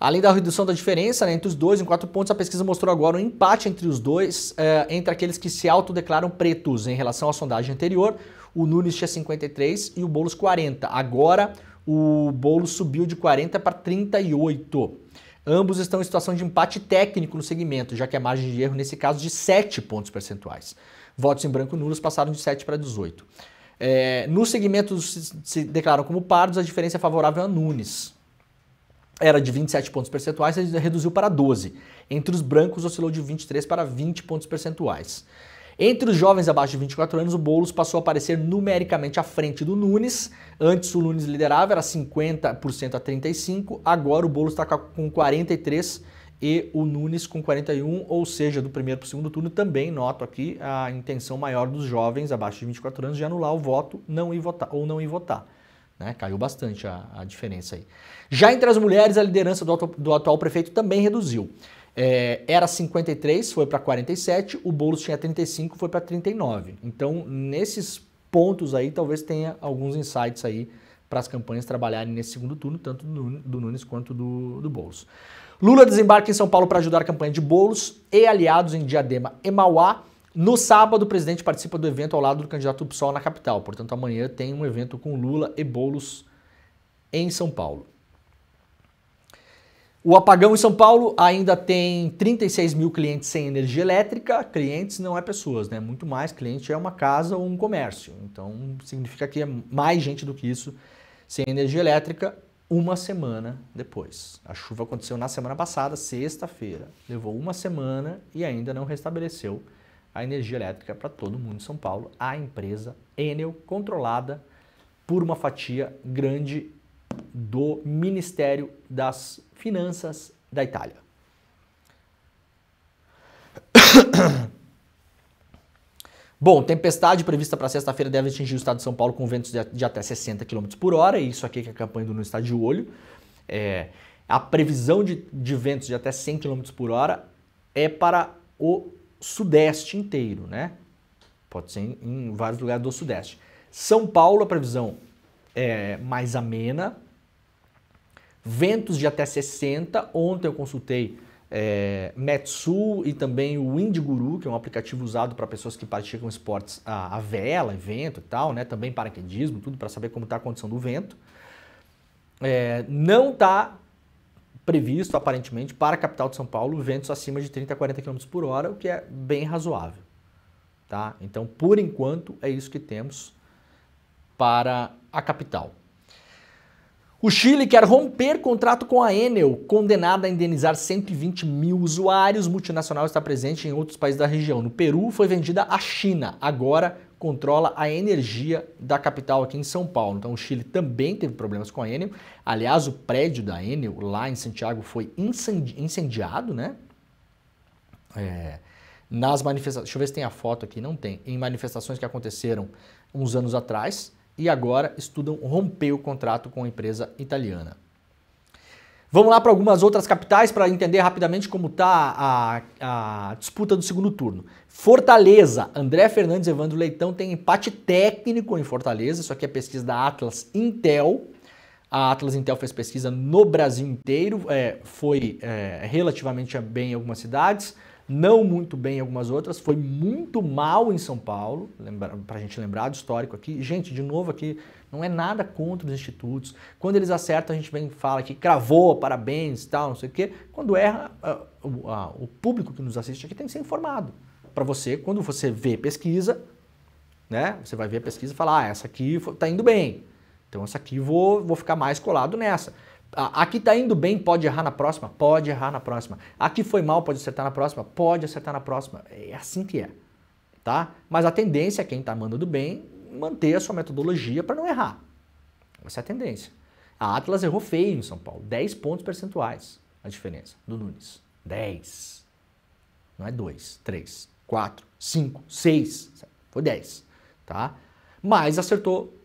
Além da redução da diferença né, entre os dois, em quatro pontos, a pesquisa mostrou agora um empate entre os dois, é, entre aqueles que se autodeclaram pretos. Em relação à sondagem anterior, o Nunes tinha 53 e o Boulos 40. Agora, o Boulos subiu de 40 para 38. Ambos estão em situação de empate técnico no segmento, já que a margem de erro nesse caso de 7 pontos percentuais. Votos em branco e nulos passaram de 7 para 18. É, no segmento se, se declaram como pardos, a diferença é favorável a Nunes. Era de 27 pontos percentuais, reduziu para 12. Entre os brancos, oscilou de 23 para 20 pontos percentuais. Entre os jovens abaixo de 24 anos, o Boulos passou a aparecer numericamente à frente do Nunes. Antes o Nunes liderava, era 50% a 35%, agora o Boulos está com 43% e o Nunes com 41, ou seja, do primeiro para o segundo turno, também noto aqui a intenção maior dos jovens abaixo de 24 anos de anular o voto não ir votar, ou não ir votar. Né? Caiu bastante a, a diferença aí. Já entre as mulheres, a liderança do, do atual prefeito também reduziu é, era 53, foi para 47, o Boulos tinha 35, foi para 39. Então, nesses pontos aí, talvez tenha alguns insights aí para as campanhas trabalharem nesse segundo turno, tanto do Nunes quanto do, do Boulos. Lula desembarca em São Paulo para ajudar a campanha de Boulos e aliados em Diadema e Mauá. No sábado, o presidente participa do evento ao lado do candidato do PSOL na capital. Portanto, amanhã tem um evento com Lula e Boulos em São Paulo. O apagão em São Paulo ainda tem 36 mil clientes sem energia elétrica. Clientes não é pessoas, né? Muito mais. Cliente é uma casa ou um comércio. Então significa que é mais gente do que isso sem energia elétrica uma semana depois. A chuva aconteceu na semana passada, sexta-feira. Levou uma semana e ainda não restabeleceu a energia elétrica para todo mundo em São Paulo. A empresa Enel, controlada por uma fatia grande do Ministério das Finanças da Itália. Bom, tempestade prevista para sexta-feira deve atingir o estado de São Paulo com ventos de até 60 km por hora, e isso aqui que a campanha do Nuno está de olho. É, a previsão de, de, ventos de até 100 km por hora é para o sudeste inteiro, né? Pode ser em, em vários lugares do sudeste. São Paulo, a previsão é mais amena, ventos de até 60. Ontem eu consultei é, Metsu e também o Windiguru, que é um aplicativo usado para pessoas que praticam esportes a, a vela, vento e tal, né? Também paraquedismo, tudo para saber como está a condição do vento. É, não está previsto, aparentemente, para a capital de São Paulo ventos acima de 30 a 40 km por hora, o que é bem razoável. Tá? Então, por enquanto, é isso que temos para a capital. O Chile quer romper contrato com a Enel, condenada a indenizar 120 mil usuários. Multinacional está presente em outros países da região. No Peru foi vendida à China, agora controla a energia da capital aqui em São Paulo. Então o Chile também teve problemas com a Enel. Aliás, o prédio da Enel lá em Santiago foi incendiado, né? É, nas manifestações. Deixa eu ver se tem a foto aqui. Não tem. Em manifestações que aconteceram uns anos atrás e agora estudam romper o contrato com a empresa italiana. Vamos lá para algumas outras capitais para entender rapidamente como está a, a, disputa do segundo turno. Fortaleza, André Fernandes e Evandro Leitão têm empate técnico em Fortaleza, isso aqui é pesquisa da Atlas Intel. A Atlas Intel fez pesquisa no Brasil inteiro, é, foi é, relativamente bem em algumas cidades não muito bem em algumas outras, foi muito mal em São Paulo, para a gente lembrar do histórico aqui. Gente, de novo aqui, não é nada contra os institutos. Quando eles acertam, a gente vem e fala que cravou, parabéns, tal, não sei o quê. Quando erra, o público que nos assiste aqui tem que ser informado. Para você, quando você vê pesquisa, né, você vai ver a pesquisa e falar, ah, essa aqui está indo bem, então essa aqui vou, vou ficar mais colado nessa. Aqui tá indo bem, pode errar na próxima? Pode errar na próxima. Aqui foi mal, pode acertar na próxima? Pode acertar na próxima. É assim que é, tá? Mas a tendência é quem tá mandando bem manter a sua metodologia para não errar. Essa é a tendência. A Atlas errou feio em São Paulo, 10 pontos percentuais a diferença do Nunes. 10. Não é 2, 3, 4, 5, 6, foi 10, tá? Mas acertou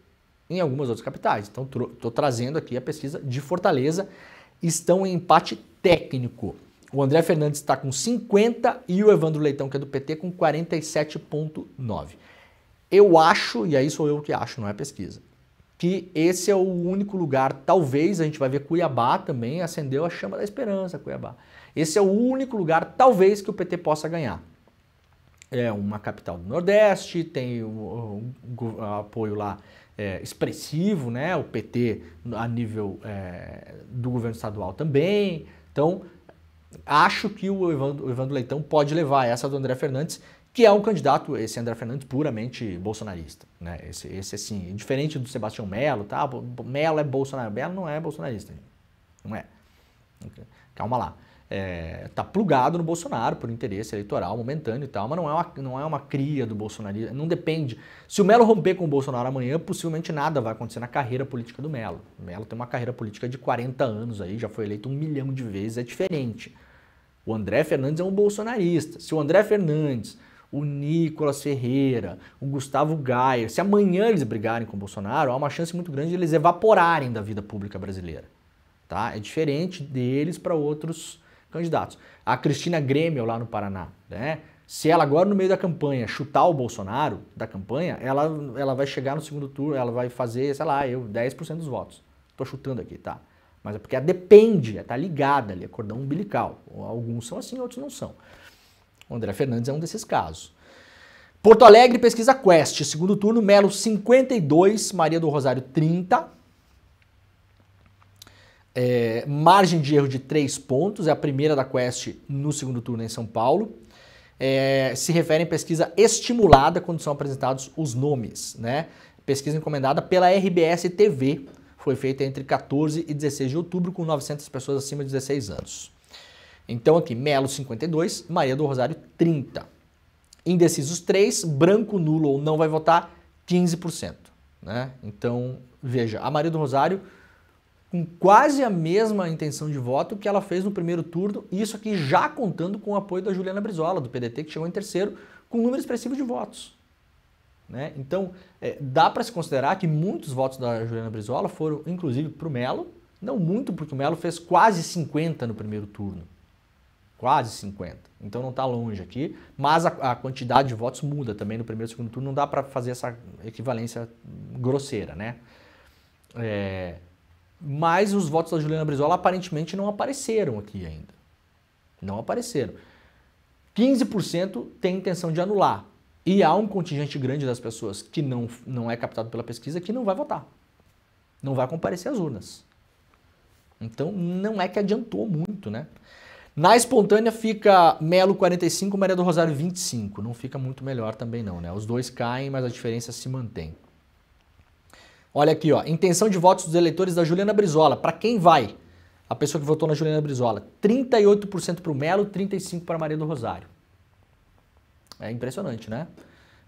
em algumas outras capitais. Então, estou trazendo aqui a pesquisa de Fortaleza. Estão em empate técnico. O André Fernandes está com 50 e o Evandro Leitão, que é do PT, com 47,9. Eu acho, e aí sou eu que acho, não é pesquisa, que esse é o único lugar, talvez a gente vai ver Cuiabá também, acendeu a chama da esperança, Cuiabá. Esse é o único lugar, talvez, que o PT possa ganhar. É uma capital do Nordeste, tem o, o, o apoio lá é, expressivo, né? O PT a nível é, do governo estadual também. Então, acho que o Evandro, o Evandro Leitão pode levar essa do André Fernandes, que é um candidato, esse André Fernandes, puramente bolsonarista. Né? Esse, esse assim, diferente do Sebastião Melo, tá? Melo é bolsonarista. Melo não é bolsonarista. Não é. Calma lá está é, tá plugado no Bolsonaro por interesse eleitoral momentâneo e tal, mas não é uma, não é uma cria do bolsonarismo, não depende. Se o Melo romper com o Bolsonaro amanhã, possivelmente nada vai acontecer na carreira política do Melo. O Melo tem uma carreira política de 40 anos aí, já foi eleito um milhão de vezes, é diferente. O André Fernandes é um bolsonarista. Se o André Fernandes, o Nicolas Ferreira, o Gustavo Gaia, se amanhã eles brigarem com o Bolsonaro, há uma chance muito grande de eles evaporarem da vida pública brasileira. Tá? É diferente deles para outros candidatos. A Cristina Grêmio lá no Paraná, né? Se ela agora no meio da campanha chutar o Bolsonaro da campanha, ela, ela vai chegar no segundo turno, ela vai fazer, sei lá, eu 10% dos votos. Tô chutando aqui, tá? Mas é porque ela depende, ela tá ligada ali, é cordão umbilical. Alguns são assim, outros não são. O André Fernandes é um desses casos. Porto Alegre, pesquisa Quest. Segundo turno, Melo 52, Maria do Rosário 30, é, margem de erro de 3 pontos, é a primeira da Quest no segundo turno em São Paulo. É, se refere em pesquisa estimulada quando são apresentados os nomes, né? Pesquisa encomendada pela RBS TV, foi feita entre 14 e 16 de outubro com 900 pessoas acima de 16 anos. Então aqui, Melo 52, Maria do Rosário 30. Indecisos 3, branco, nulo ou não vai votar 15%, né? Então, veja, a Maria do Rosário com quase a mesma intenção de voto que ela fez no primeiro turno, isso aqui já contando com o apoio da Juliana Brizola, do PDT, que chegou em terceiro, com um número expressivo de votos. Né? Então, é, dá para se considerar que muitos votos da Juliana Brizola foram, inclusive, para o Melo, não muito, porque o Melo fez quase 50 no primeiro turno. Quase 50. Então não está longe aqui, mas a, a, quantidade de votos muda também no primeiro e segundo turno, não dá para fazer essa equivalência grosseira, né? É, mas os votos da Juliana Brizola aparentemente não apareceram aqui ainda. Não apareceram. 15% tem intenção de anular. E há um contingente grande das pessoas que não, não é captado pela pesquisa que não vai votar. Não vai comparecer às urnas. Então não é que adiantou muito, né? Na espontânea fica Melo 45, Maria do Rosário 25. Não fica muito melhor também não, né? Os dois caem, mas a diferença se mantém. Olha aqui, ó, intenção de votos dos eleitores da Juliana Brizola. Para quem vai? A pessoa que votou na Juliana Brizola. 38% para o Melo, 35% para Maria do Rosário. É impressionante, né?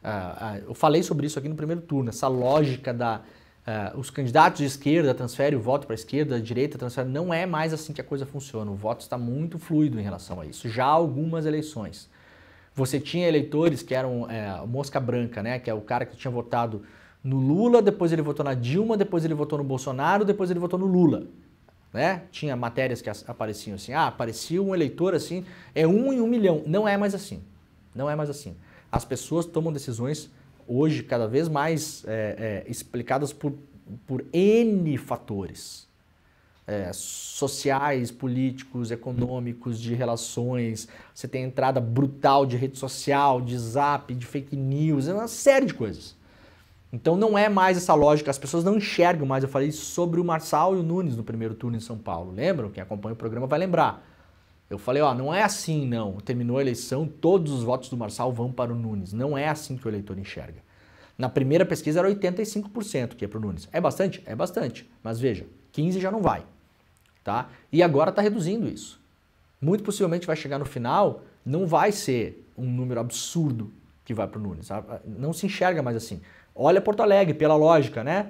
Ah, ah, eu falei sobre isso aqui no primeiro turno, essa lógica da, Uh, os candidatos de esquerda transferem o voto para a esquerda, a direita transfere. Não é mais assim que a coisa funciona. O voto está muito fluido em relação a isso. Já algumas eleições. Você tinha eleitores que eram é, mosca branca, né? Que é o cara que tinha votado no Lula, depois ele votou na Dilma, depois ele votou no Bolsonaro, depois ele votou no Lula. Né? Tinha matérias que apareciam assim, ah, aparecia um eleitor assim, é um em um milhão. Não é mais assim. Não é mais assim. As pessoas tomam decisões hoje cada vez mais é, é, explicadas por, por N fatores. É, sociais, políticos, econômicos, de relações, você tem entrada brutal de rede social, de zap, de fake news, é uma série de coisas. Então não é mais essa lógica, as pessoas não enxergam mais. Eu falei sobre o Marçal e o Nunes no primeiro turno em São Paulo. Lembram? Quem acompanha o programa vai lembrar. Eu falei, ó, não é assim não. Terminou a eleição, todos os votos do Marçal vão para o Nunes. Não é assim que o eleitor enxerga. Na primeira pesquisa era 85% que ia para o Nunes. É bastante? É bastante. Mas veja, 15 já não vai. Tá? E agora está reduzindo isso. Muito possivelmente vai chegar no final, não vai ser um número absurdo que vai para o Nunes. Não se enxerga mais assim. Olha Porto Alegre, pela lógica, né?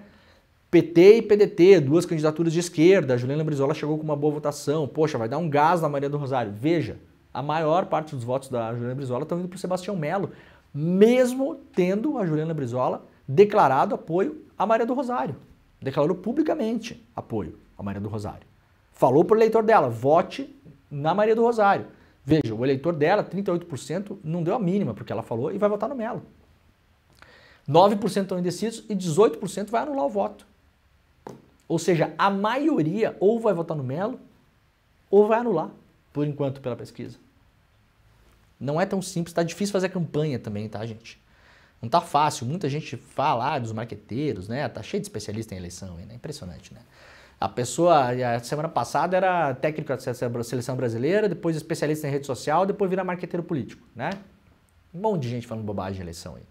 PT e PDT, duas candidaturas de esquerda, Juliana Brizola chegou com uma boa votação, poxa, vai dar um gás na Maria do Rosário. Veja, a maior parte dos votos da Juliana Brizola estão indo para o Sebastião Melo, mesmo tendo a Juliana Brizola declarado apoio à Maria do Rosário. Declarou publicamente apoio à Maria do Rosário. Falou para o eleitor dela, vote na Maria do Rosário. Veja, o eleitor dela, 38%, não deu a mínima porque ela falou e vai votar no Melo. 9% estão indecisos e 18% vai anular o voto. Ou seja, a maioria ou vai votar no Melo ou vai anular, por enquanto, pela pesquisa. Não é tão simples, tá difícil fazer campanha também, tá, gente? Não tá fácil, muita gente fala ah, dos marqueteiros, né? Tá cheio de especialista em eleição, é né? impressionante, né? A pessoa, eh, a semana passada era técnico da seleção brasileira, depois especialista em rede social, depois vira marqueteiro político, né? Um monte de gente falando bobagem de eleição aí.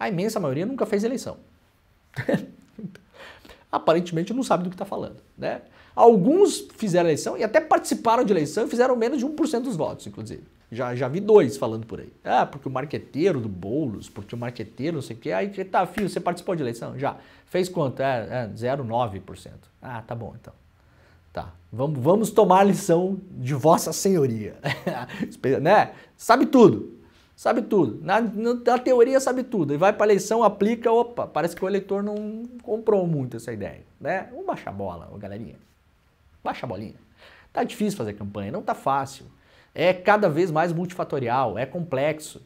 A imensa maioria nunca fez eleição. Aparentemente não sabe do que está falando, né? Alguns fizeram eleição e até participaram de eleição e fizeram menos de 1% dos votos, inclusive. Já, já vi dois falando por aí. Ah, porque o marqueteiro do Boulos, porque o marqueteiro não sei o quê. Aí, tá, filho, você participou de eleição? Já. Fez quanto? É, é 0,9%. Ah, tá bom, então. Tá, vamos, vamos tomar lição de vossa senhoria. né? Sabe tudo, sabe tudo. Na, na teoria sabe tudo. E vai para a eleição, aplica, opa, parece que o eleitor não comprou muito essa ideia. Né? Vamos baixar a bola, galerinha. Baixa a bolinha. Tá difícil fazer campanha, não tá fácil. É cada vez mais multifatorial, é complexo.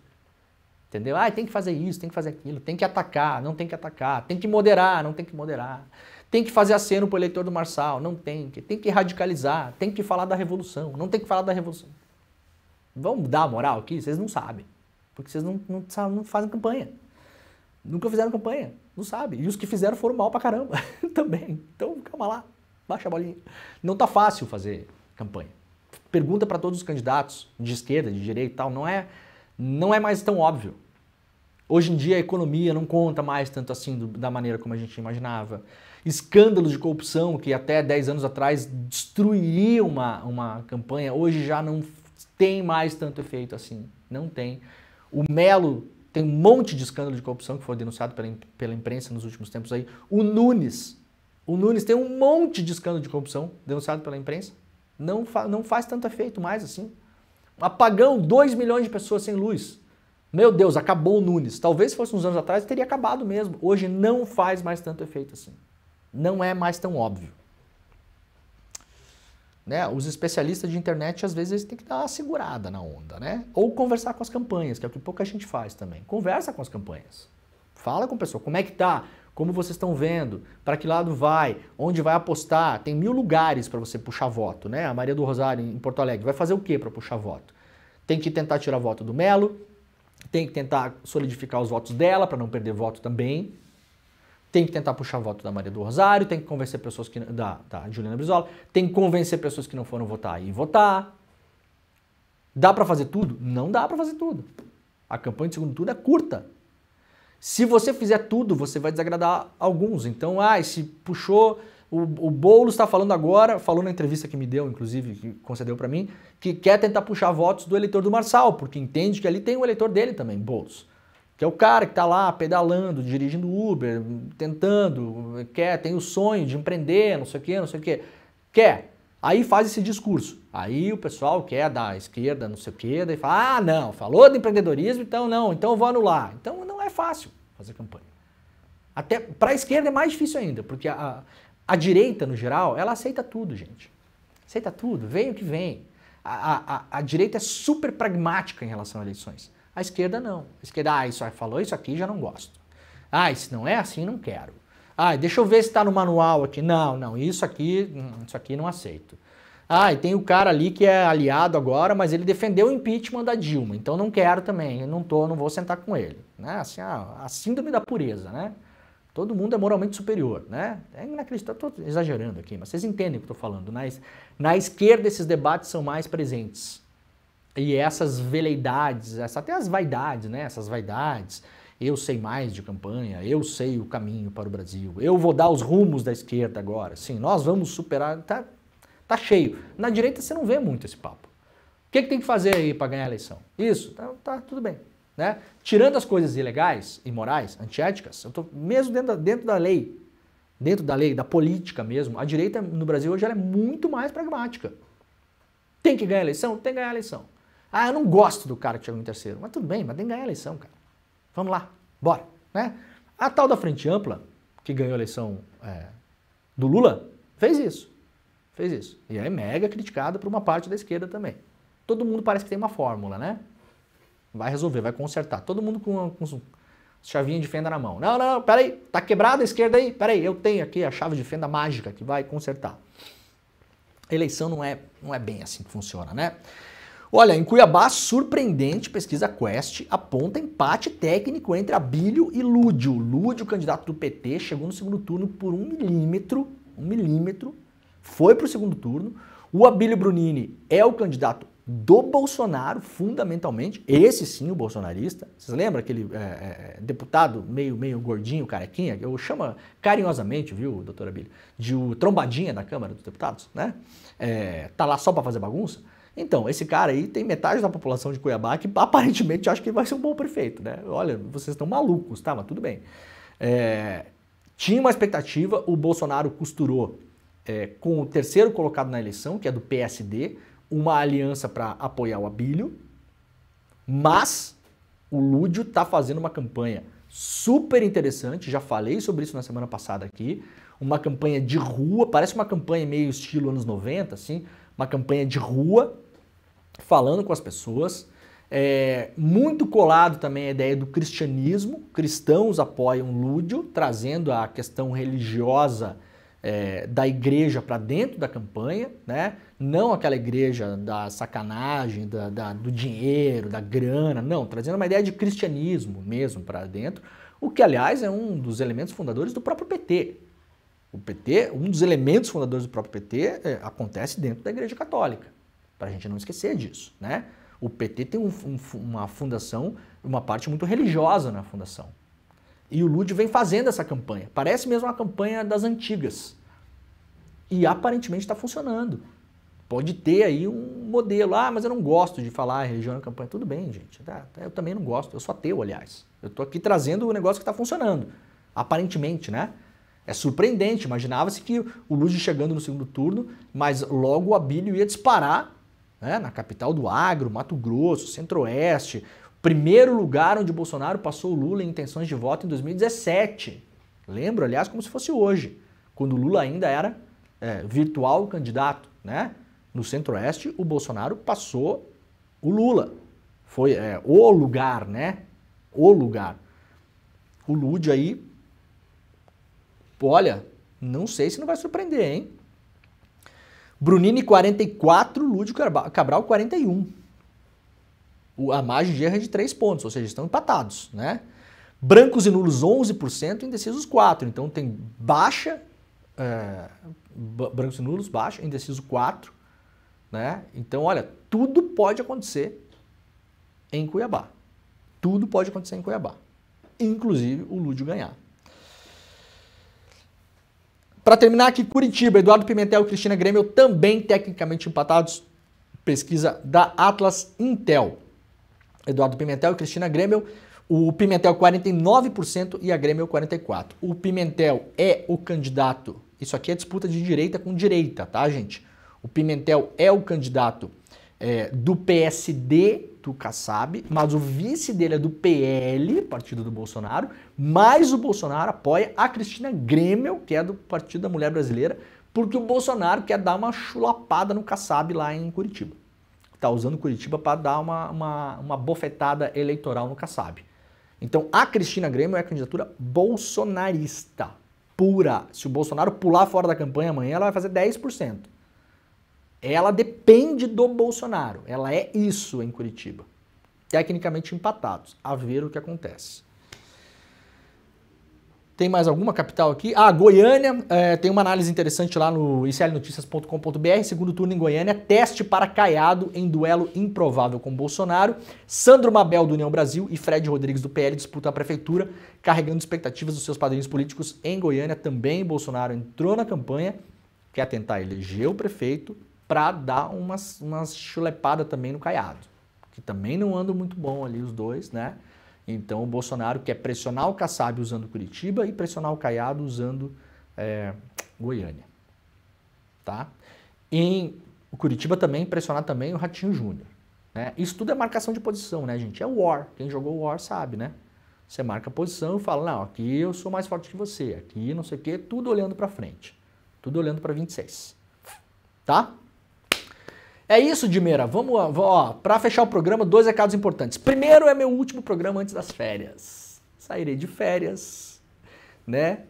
Entendeu? Ah, tem que fazer isso, tem que fazer aquilo, tem que atacar, não tem que atacar, tem que moderar, não tem que moderar. Tem que fazer aceno para o eleitor do Marçal, não tem que. Tem que radicalizar, tem que falar da revolução, não tem que falar da revolução. Vamos dar moral aqui? Vocês não sabem. Porque vocês não, não, não fazem campanha. Nunca fizeram campanha, não sabe. E os que fizeram foram mal pra caramba também. Então, calma lá, baixa a bolinha. Não tá fácil fazer campanha. Pergunta para todos os candidatos, de esquerda, de direita e tal, não é, não é mais tão óbvio. Hoje em dia a economia não conta mais tanto assim do, da maneira como a gente imaginava. Escândalos de corrupção que até 10 anos atrás destruiriam uma, uma campanha, hoje já não tem mais tanto efeito assim. Não tem. O Melo tem um monte de escândalo de corrupção que foi denunciado pela, pela imprensa nos últimos tempos aí. O Nunes, o Nunes tem um monte de escândalo de corrupção denunciado pela imprensa. Não, fa não faz tanto efeito mais assim. Apagão, 2 milhões de pessoas sem luz. Meu Deus, acabou o Nunes. Talvez se fosse uns anos atrás, teria acabado mesmo. Hoje não faz mais tanto efeito assim. Não é mais tão óbvio. Né? Os especialistas de internet, às vezes, eles têm que dar uma segurada na onda, né? Ou conversar com as campanhas, que é o que pouca gente faz também. Conversa com as campanhas. Fala com a pessoa, como é que tá? Como vocês estão vendo? Para que lado vai? Onde vai apostar? Tem mil lugares para você puxar voto, né? A Maria do Rosário, em Porto Alegre, vai fazer o que para puxar voto? Tem que tentar tirar voto do Melo, tem que tentar solidificar os votos dela para não perder voto também, tem que tentar puxar voto da Maria do Rosário, tem que convencer pessoas que da, da Juliana Brizola, tem que convencer pessoas que não foram votar e votar. Dá para fazer tudo? Não dá para fazer tudo. A campanha de segundo turno é curta. Se você fizer tudo, você vai desagradar alguns. Então, ah, se puxou o, o Boulos está falando agora, falou na entrevista que me deu, inclusive, que concedeu para mim, que quer tentar puxar votos do eleitor do Marçal, porque entende que ali tem um eleitor dele também, Boulos. Que é o cara que está lá pedalando, dirigindo Uber, tentando, quer, tem o sonho de empreender, não sei o quê, não sei o quê. Quer. Aí faz esse discurso. Aí o pessoal quer da esquerda, não sei o quê, daí fala: ah, não, falou de empreendedorismo, então não, então eu vou anular. Então não é fácil fazer campanha. Até para a esquerda é mais difícil ainda, porque a, a direita, no geral, ela aceita tudo, gente. Aceita tudo, vem o que vem. A, a, a direita é super pragmática em relação a eleições. A esquerda não. A esquerda, ah, isso aí falou isso aqui, já não gosto. Ah, isso não é assim, não quero. Ah, deixa eu ver se está no manual aqui. Não, não, isso aqui, hum, isso aqui não aceito. Ah, e tem o cara ali que é aliado agora, mas ele defendeu o impeachment da Dilma, então não quero também, eu não tô, não vou sentar com ele. Né? Assim, a, a síndrome da pureza, né? Todo mundo é moralmente superior, né? É inacreditável, estou exagerando aqui, mas vocês entendem o que estou falando. Né? Na, na esquerda esses debates são mais presentes. E essas veleidades, essa, até as vaidades, né? Essas vaidades, eu sei mais de campanha, eu sei o caminho para o Brasil, eu vou dar os rumos da esquerda agora. Sim, nós vamos superar. Tá, tá cheio. Na direita você não vê muito esse papo. O que, que tem que fazer aí para ganhar a eleição? Isso, tá, tá tudo bem. Né? Tirando as coisas ilegais, imorais, antiéticas, eu tô, mesmo dentro da, dentro da lei, dentro da lei, da política mesmo, a direita no Brasil hoje é muito mais pragmática. Tem que ganhar a eleição? Tem que ganhar a eleição. Ah, eu não gosto do cara que chegou em terceiro. Mas tudo bem, mas tem que ganhar a eleição, cara. Vamos lá, bora. Né? A tal da Frente Ampla, que ganhou a eleição é, do Lula, fez isso. Fez isso. E é mega criticada por uma parte da esquerda também. Todo mundo parece que tem uma fórmula, né? Vai resolver, vai consertar. Todo mundo com, com chavinha de fenda na mão. Não, não, não, peraí, tá quebrada a esquerda aí? Peraí, eu tenho aqui a chave de fenda mágica que vai consertar. Eleição não é, não é bem assim que funciona, né? Olha, em Cuiabá, surpreendente, pesquisa Quest aponta empate técnico entre Abílio e Lúdio. Lúdio, candidato do PT, chegou no segundo turno por um milímetro, um milímetro, foi para o segundo turno. O Abílio Brunini é o candidato do Bolsonaro, fundamentalmente, esse sim, o bolsonarista. Vocês lembram aquele é, é, deputado meio, meio gordinho, carequinha? que Eu chamo carinhosamente, viu, doutor Abílio, de o trombadinha da Câmara dos Deputados, né? É, tá lá só para fazer bagunça. Então, esse cara aí tem metade da população de Cuiabá que aparentemente acha que vai ser um bom prefeito, né? Olha, vocês estão malucos, tá? Mas tudo bem. É, tinha uma expectativa, o Bolsonaro costurou é, com o terceiro colocado na eleição, que é do PSD, uma aliança para apoiar o Abílio, mas o Lúdio está fazendo uma campanha super interessante, já falei sobre isso na semana passada aqui, uma campanha de rua, parece uma campanha meio estilo anos 90, assim, uma campanha de rua, falando com as pessoas. É, muito colado também a ideia do cristianismo. Cristãos apoiam Lúdio, trazendo a questão religiosa é, da igreja para dentro da campanha, né? não aquela igreja da sacanagem, da, da, do dinheiro, da grana, não, trazendo uma ideia de cristianismo mesmo para dentro, o que, aliás, é um dos elementos fundadores do próprio PT. O PT, um dos elementos fundadores do próprio PT, é, acontece dentro da igreja católica para a gente não esquecer disso, né? O PT tem um, um, uma fundação, uma parte muito religiosa na fundação. E o Lude vem fazendo essa campanha. Parece mesmo uma campanha das antigas. E aparentemente está funcionando. Pode ter aí um modelo. Ah, mas eu não gosto de falar religião na campanha. Tudo bem, gente. Tá, tá, eu também não gosto. Eu sou ateu, aliás. Eu estou aqui trazendo o negócio que está funcionando. Aparentemente, né? É surpreendente. Imaginava-se que o Lude chegando no segundo turno, mas logo o Abílio ia disparar né, na capital do agro, Mato Grosso, Centro-Oeste, primeiro lugar onde Bolsonaro passou o Lula em intenções de voto em 2017. Lembro, aliás, como se fosse hoje, quando o Lula ainda era é, virtual candidato, né? No Centro-Oeste, o Bolsonaro passou o Lula. Foi é, o lugar, né? O lugar. O Lude aí, olha, não sei se não vai surpreender, hein? Brunini 44, Lúdio Cabral 41. O, a margem de erro é de 3 pontos, ou seja, estão empatados, né? Brancos e nulos 11%, indecisos 4%. Então tem baixa, é, brancos e nulos baixa, indeciso 4%. Né? Então, olha, tudo pode acontecer em Cuiabá. Tudo pode acontecer em Cuiabá. Inclusive o Lúdio ganhar. Para terminar aqui, Curitiba, Eduardo Pimentel e Cristina Grêmio também tecnicamente empatados. Pesquisa da Atlas Intel. Eduardo Pimentel e Cristina Grêmio. O Pimentel 49% e a Grêmio 44%. O Pimentel é o candidato. Isso aqui é disputa de direita com direita, tá, gente? O Pimentel é o candidato é, do PSD do Kassab, mas o vice dele é do PL, partido do Bolsonaro, mas o Bolsonaro apoia a Cristina Grêmio, que é do Partido da Mulher Brasileira, porque o Bolsonaro quer dar uma chulapada no Kassab lá em Curitiba. Está usando Curitiba para dar uma, uma, uma, bofetada eleitoral no Kassab. Então a Cristina Grêmio é a candidatura bolsonarista, pura. Se o Bolsonaro pular fora da campanha amanhã, ela vai fazer 10% ela depende do Bolsonaro. Ela é isso em Curitiba. Tecnicamente empatados, a ver o que acontece. Tem mais alguma capital aqui? Ah, Goiânia, é, tem uma análise interessante lá no iclnoticias.com.br. Segundo turno em Goiânia, teste para Caiado em duelo improvável com Bolsonaro. Sandro Mabel, do União Brasil, e Fred Rodrigues, do PL, disputam a prefeitura, carregando expectativas dos seus padrinhos políticos em Goiânia também. Bolsonaro entrou na campanha, quer tentar eleger o prefeito, para dar umas, umas chulepadas também no Caiado, que também não andam muito bom ali os dois, né? Então o Bolsonaro quer é pressionar o Kassab usando Curitiba e pressionar o Caiado usando é, Goiânia, tá? Em o Curitiba também pressionar também o Ratinho Júnior, né? Isso tudo é marcação de posição, né, gente? É war. Quem jogou war sabe, né? Você marca a posição e fala, não, aqui eu sou mais forte que você, aqui não sei o quê, tudo olhando para frente, tudo olhando para 26, tá? É isso, Dimera. Vamos, ó, para fechar o programa, dois recados importantes. Primeiro é meu último programa antes das férias. Sairei de férias, né?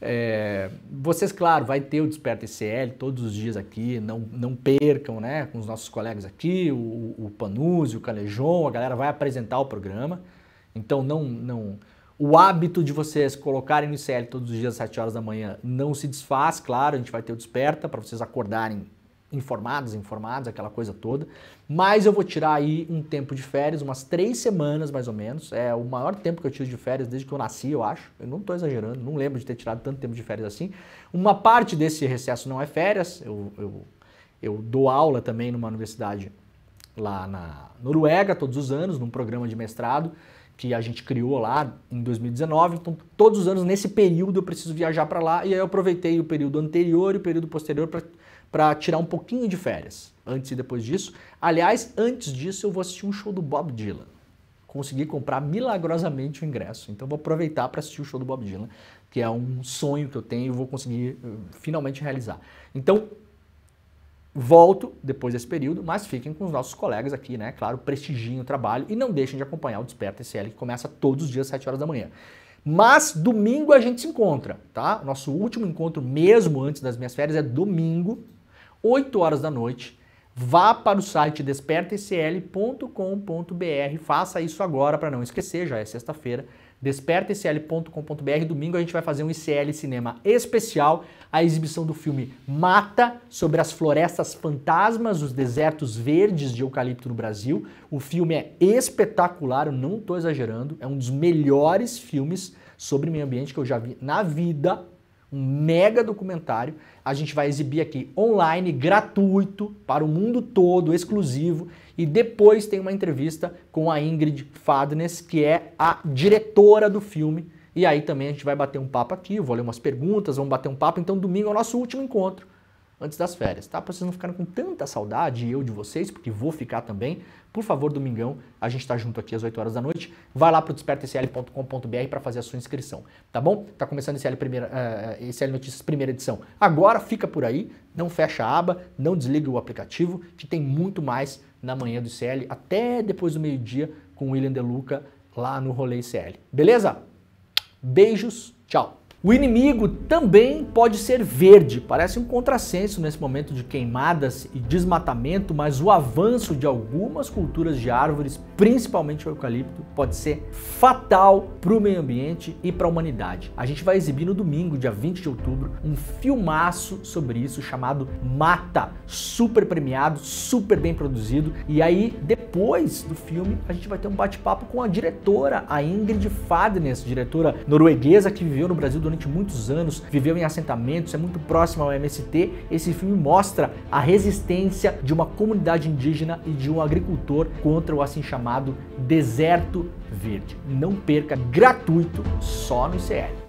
É, vocês, claro, vai ter o Desperta ICL todos os dias aqui, não, não percam, né? Com os nossos colegas aqui, o, o o Calejon, a galera vai apresentar o programa. Então, não, não, o hábito de vocês colocarem no ICL todos os dias às 7 horas da manhã não se desfaz, claro, a gente vai ter o Desperta para vocês acordarem informados, informados, aquela coisa toda. Mas eu vou tirar aí um tempo de férias, umas três semanas mais ou menos. É o maior tempo que eu tiro de férias desde que eu nasci, eu acho. Eu não estou exagerando, não lembro de ter tirado tanto tempo de férias assim. Uma parte desse recesso não é férias. Eu, eu, eu dou aula também numa universidade lá na Noruega todos os anos, num programa de mestrado que a gente criou lá em 2019. Então, todos os anos nesse período eu preciso viajar para lá e aí eu aproveitei o período anterior e o período posterior para para tirar um pouquinho de férias, antes e depois disso. Aliás, antes disso eu vou assistir um show do Bob Dylan. Consegui comprar milagrosamente o ingresso, então vou aproveitar para assistir o show do Bob Dylan, que é um sonho que eu tenho e vou conseguir eh, finalmente realizar. Então, Volto depois desse período, mas fiquem com os nossos colegas aqui, né? Claro, prestigiem o trabalho e não deixem de acompanhar o Desperta SL, que começa todos os dias às 7 horas da manhã. Mas domingo a gente se encontra, tá? Nosso último encontro, mesmo antes das minhas férias, é domingo, 8 horas da noite, vá para o site despertacl.com.br, faça isso agora para não esquecer, já é sexta-feira, despertacl.com.br. Domingo a gente vai fazer um ICL Cinema especial, a exibição do filme Mata, sobre as florestas fantasmas, os desertos verdes de eucalipto no Brasil. O filme é espetacular, eu não estou exagerando, é um dos melhores filmes sobre meio ambiente que eu já vi na vida, um mega documentário. A gente vai exibir aqui online, gratuito, para o mundo todo, exclusivo. E depois tem uma entrevista com a Ingrid Fadnes, que é a diretora do filme. E aí também a gente vai bater um papo aqui, vou ler umas perguntas, vamos bater um papo. Então domingo é o nosso último encontro antes das férias, tá? Para vocês não ficarem com tanta saudade, eu de vocês, porque vou ficar também. Por favor, domingão, a gente está junto aqui às 8 horas da noite. Vai lá para o despertasl.com.br para fazer a sua inscrição, tá bom? Tá começando esse primeira, uh, Notícias primeira edição. Agora fica por aí, não fecha a aba, não desliga o aplicativo, que tem muito mais na manhã do CL, até depois do meio-dia com o William De Luca lá no Rolê CL. Beleza? Beijos, tchau! O inimigo também pode ser verde. Parece um contrassenso nesse momento de queimadas e desmatamento, mas o avanço de algumas culturas de árvores, principalmente o eucalipto, pode ser fatal para o meio ambiente e para a humanidade. A gente vai exibir no domingo, dia 20 de outubro, um filmaço sobre isso chamado Mata, super premiado, super bem produzido. E aí, depois do filme, a gente vai ter um bate-papo com a diretora, a Ingrid Fadnes, diretora norueguesa que viveu no Brasil do durante muitos anos, viveu em assentamentos, é muito próximo ao MST. Esse filme mostra a resistência de uma comunidade indígena e de um agricultor contra o assim chamado deserto verde. Não perca, gratuito, só no ICR.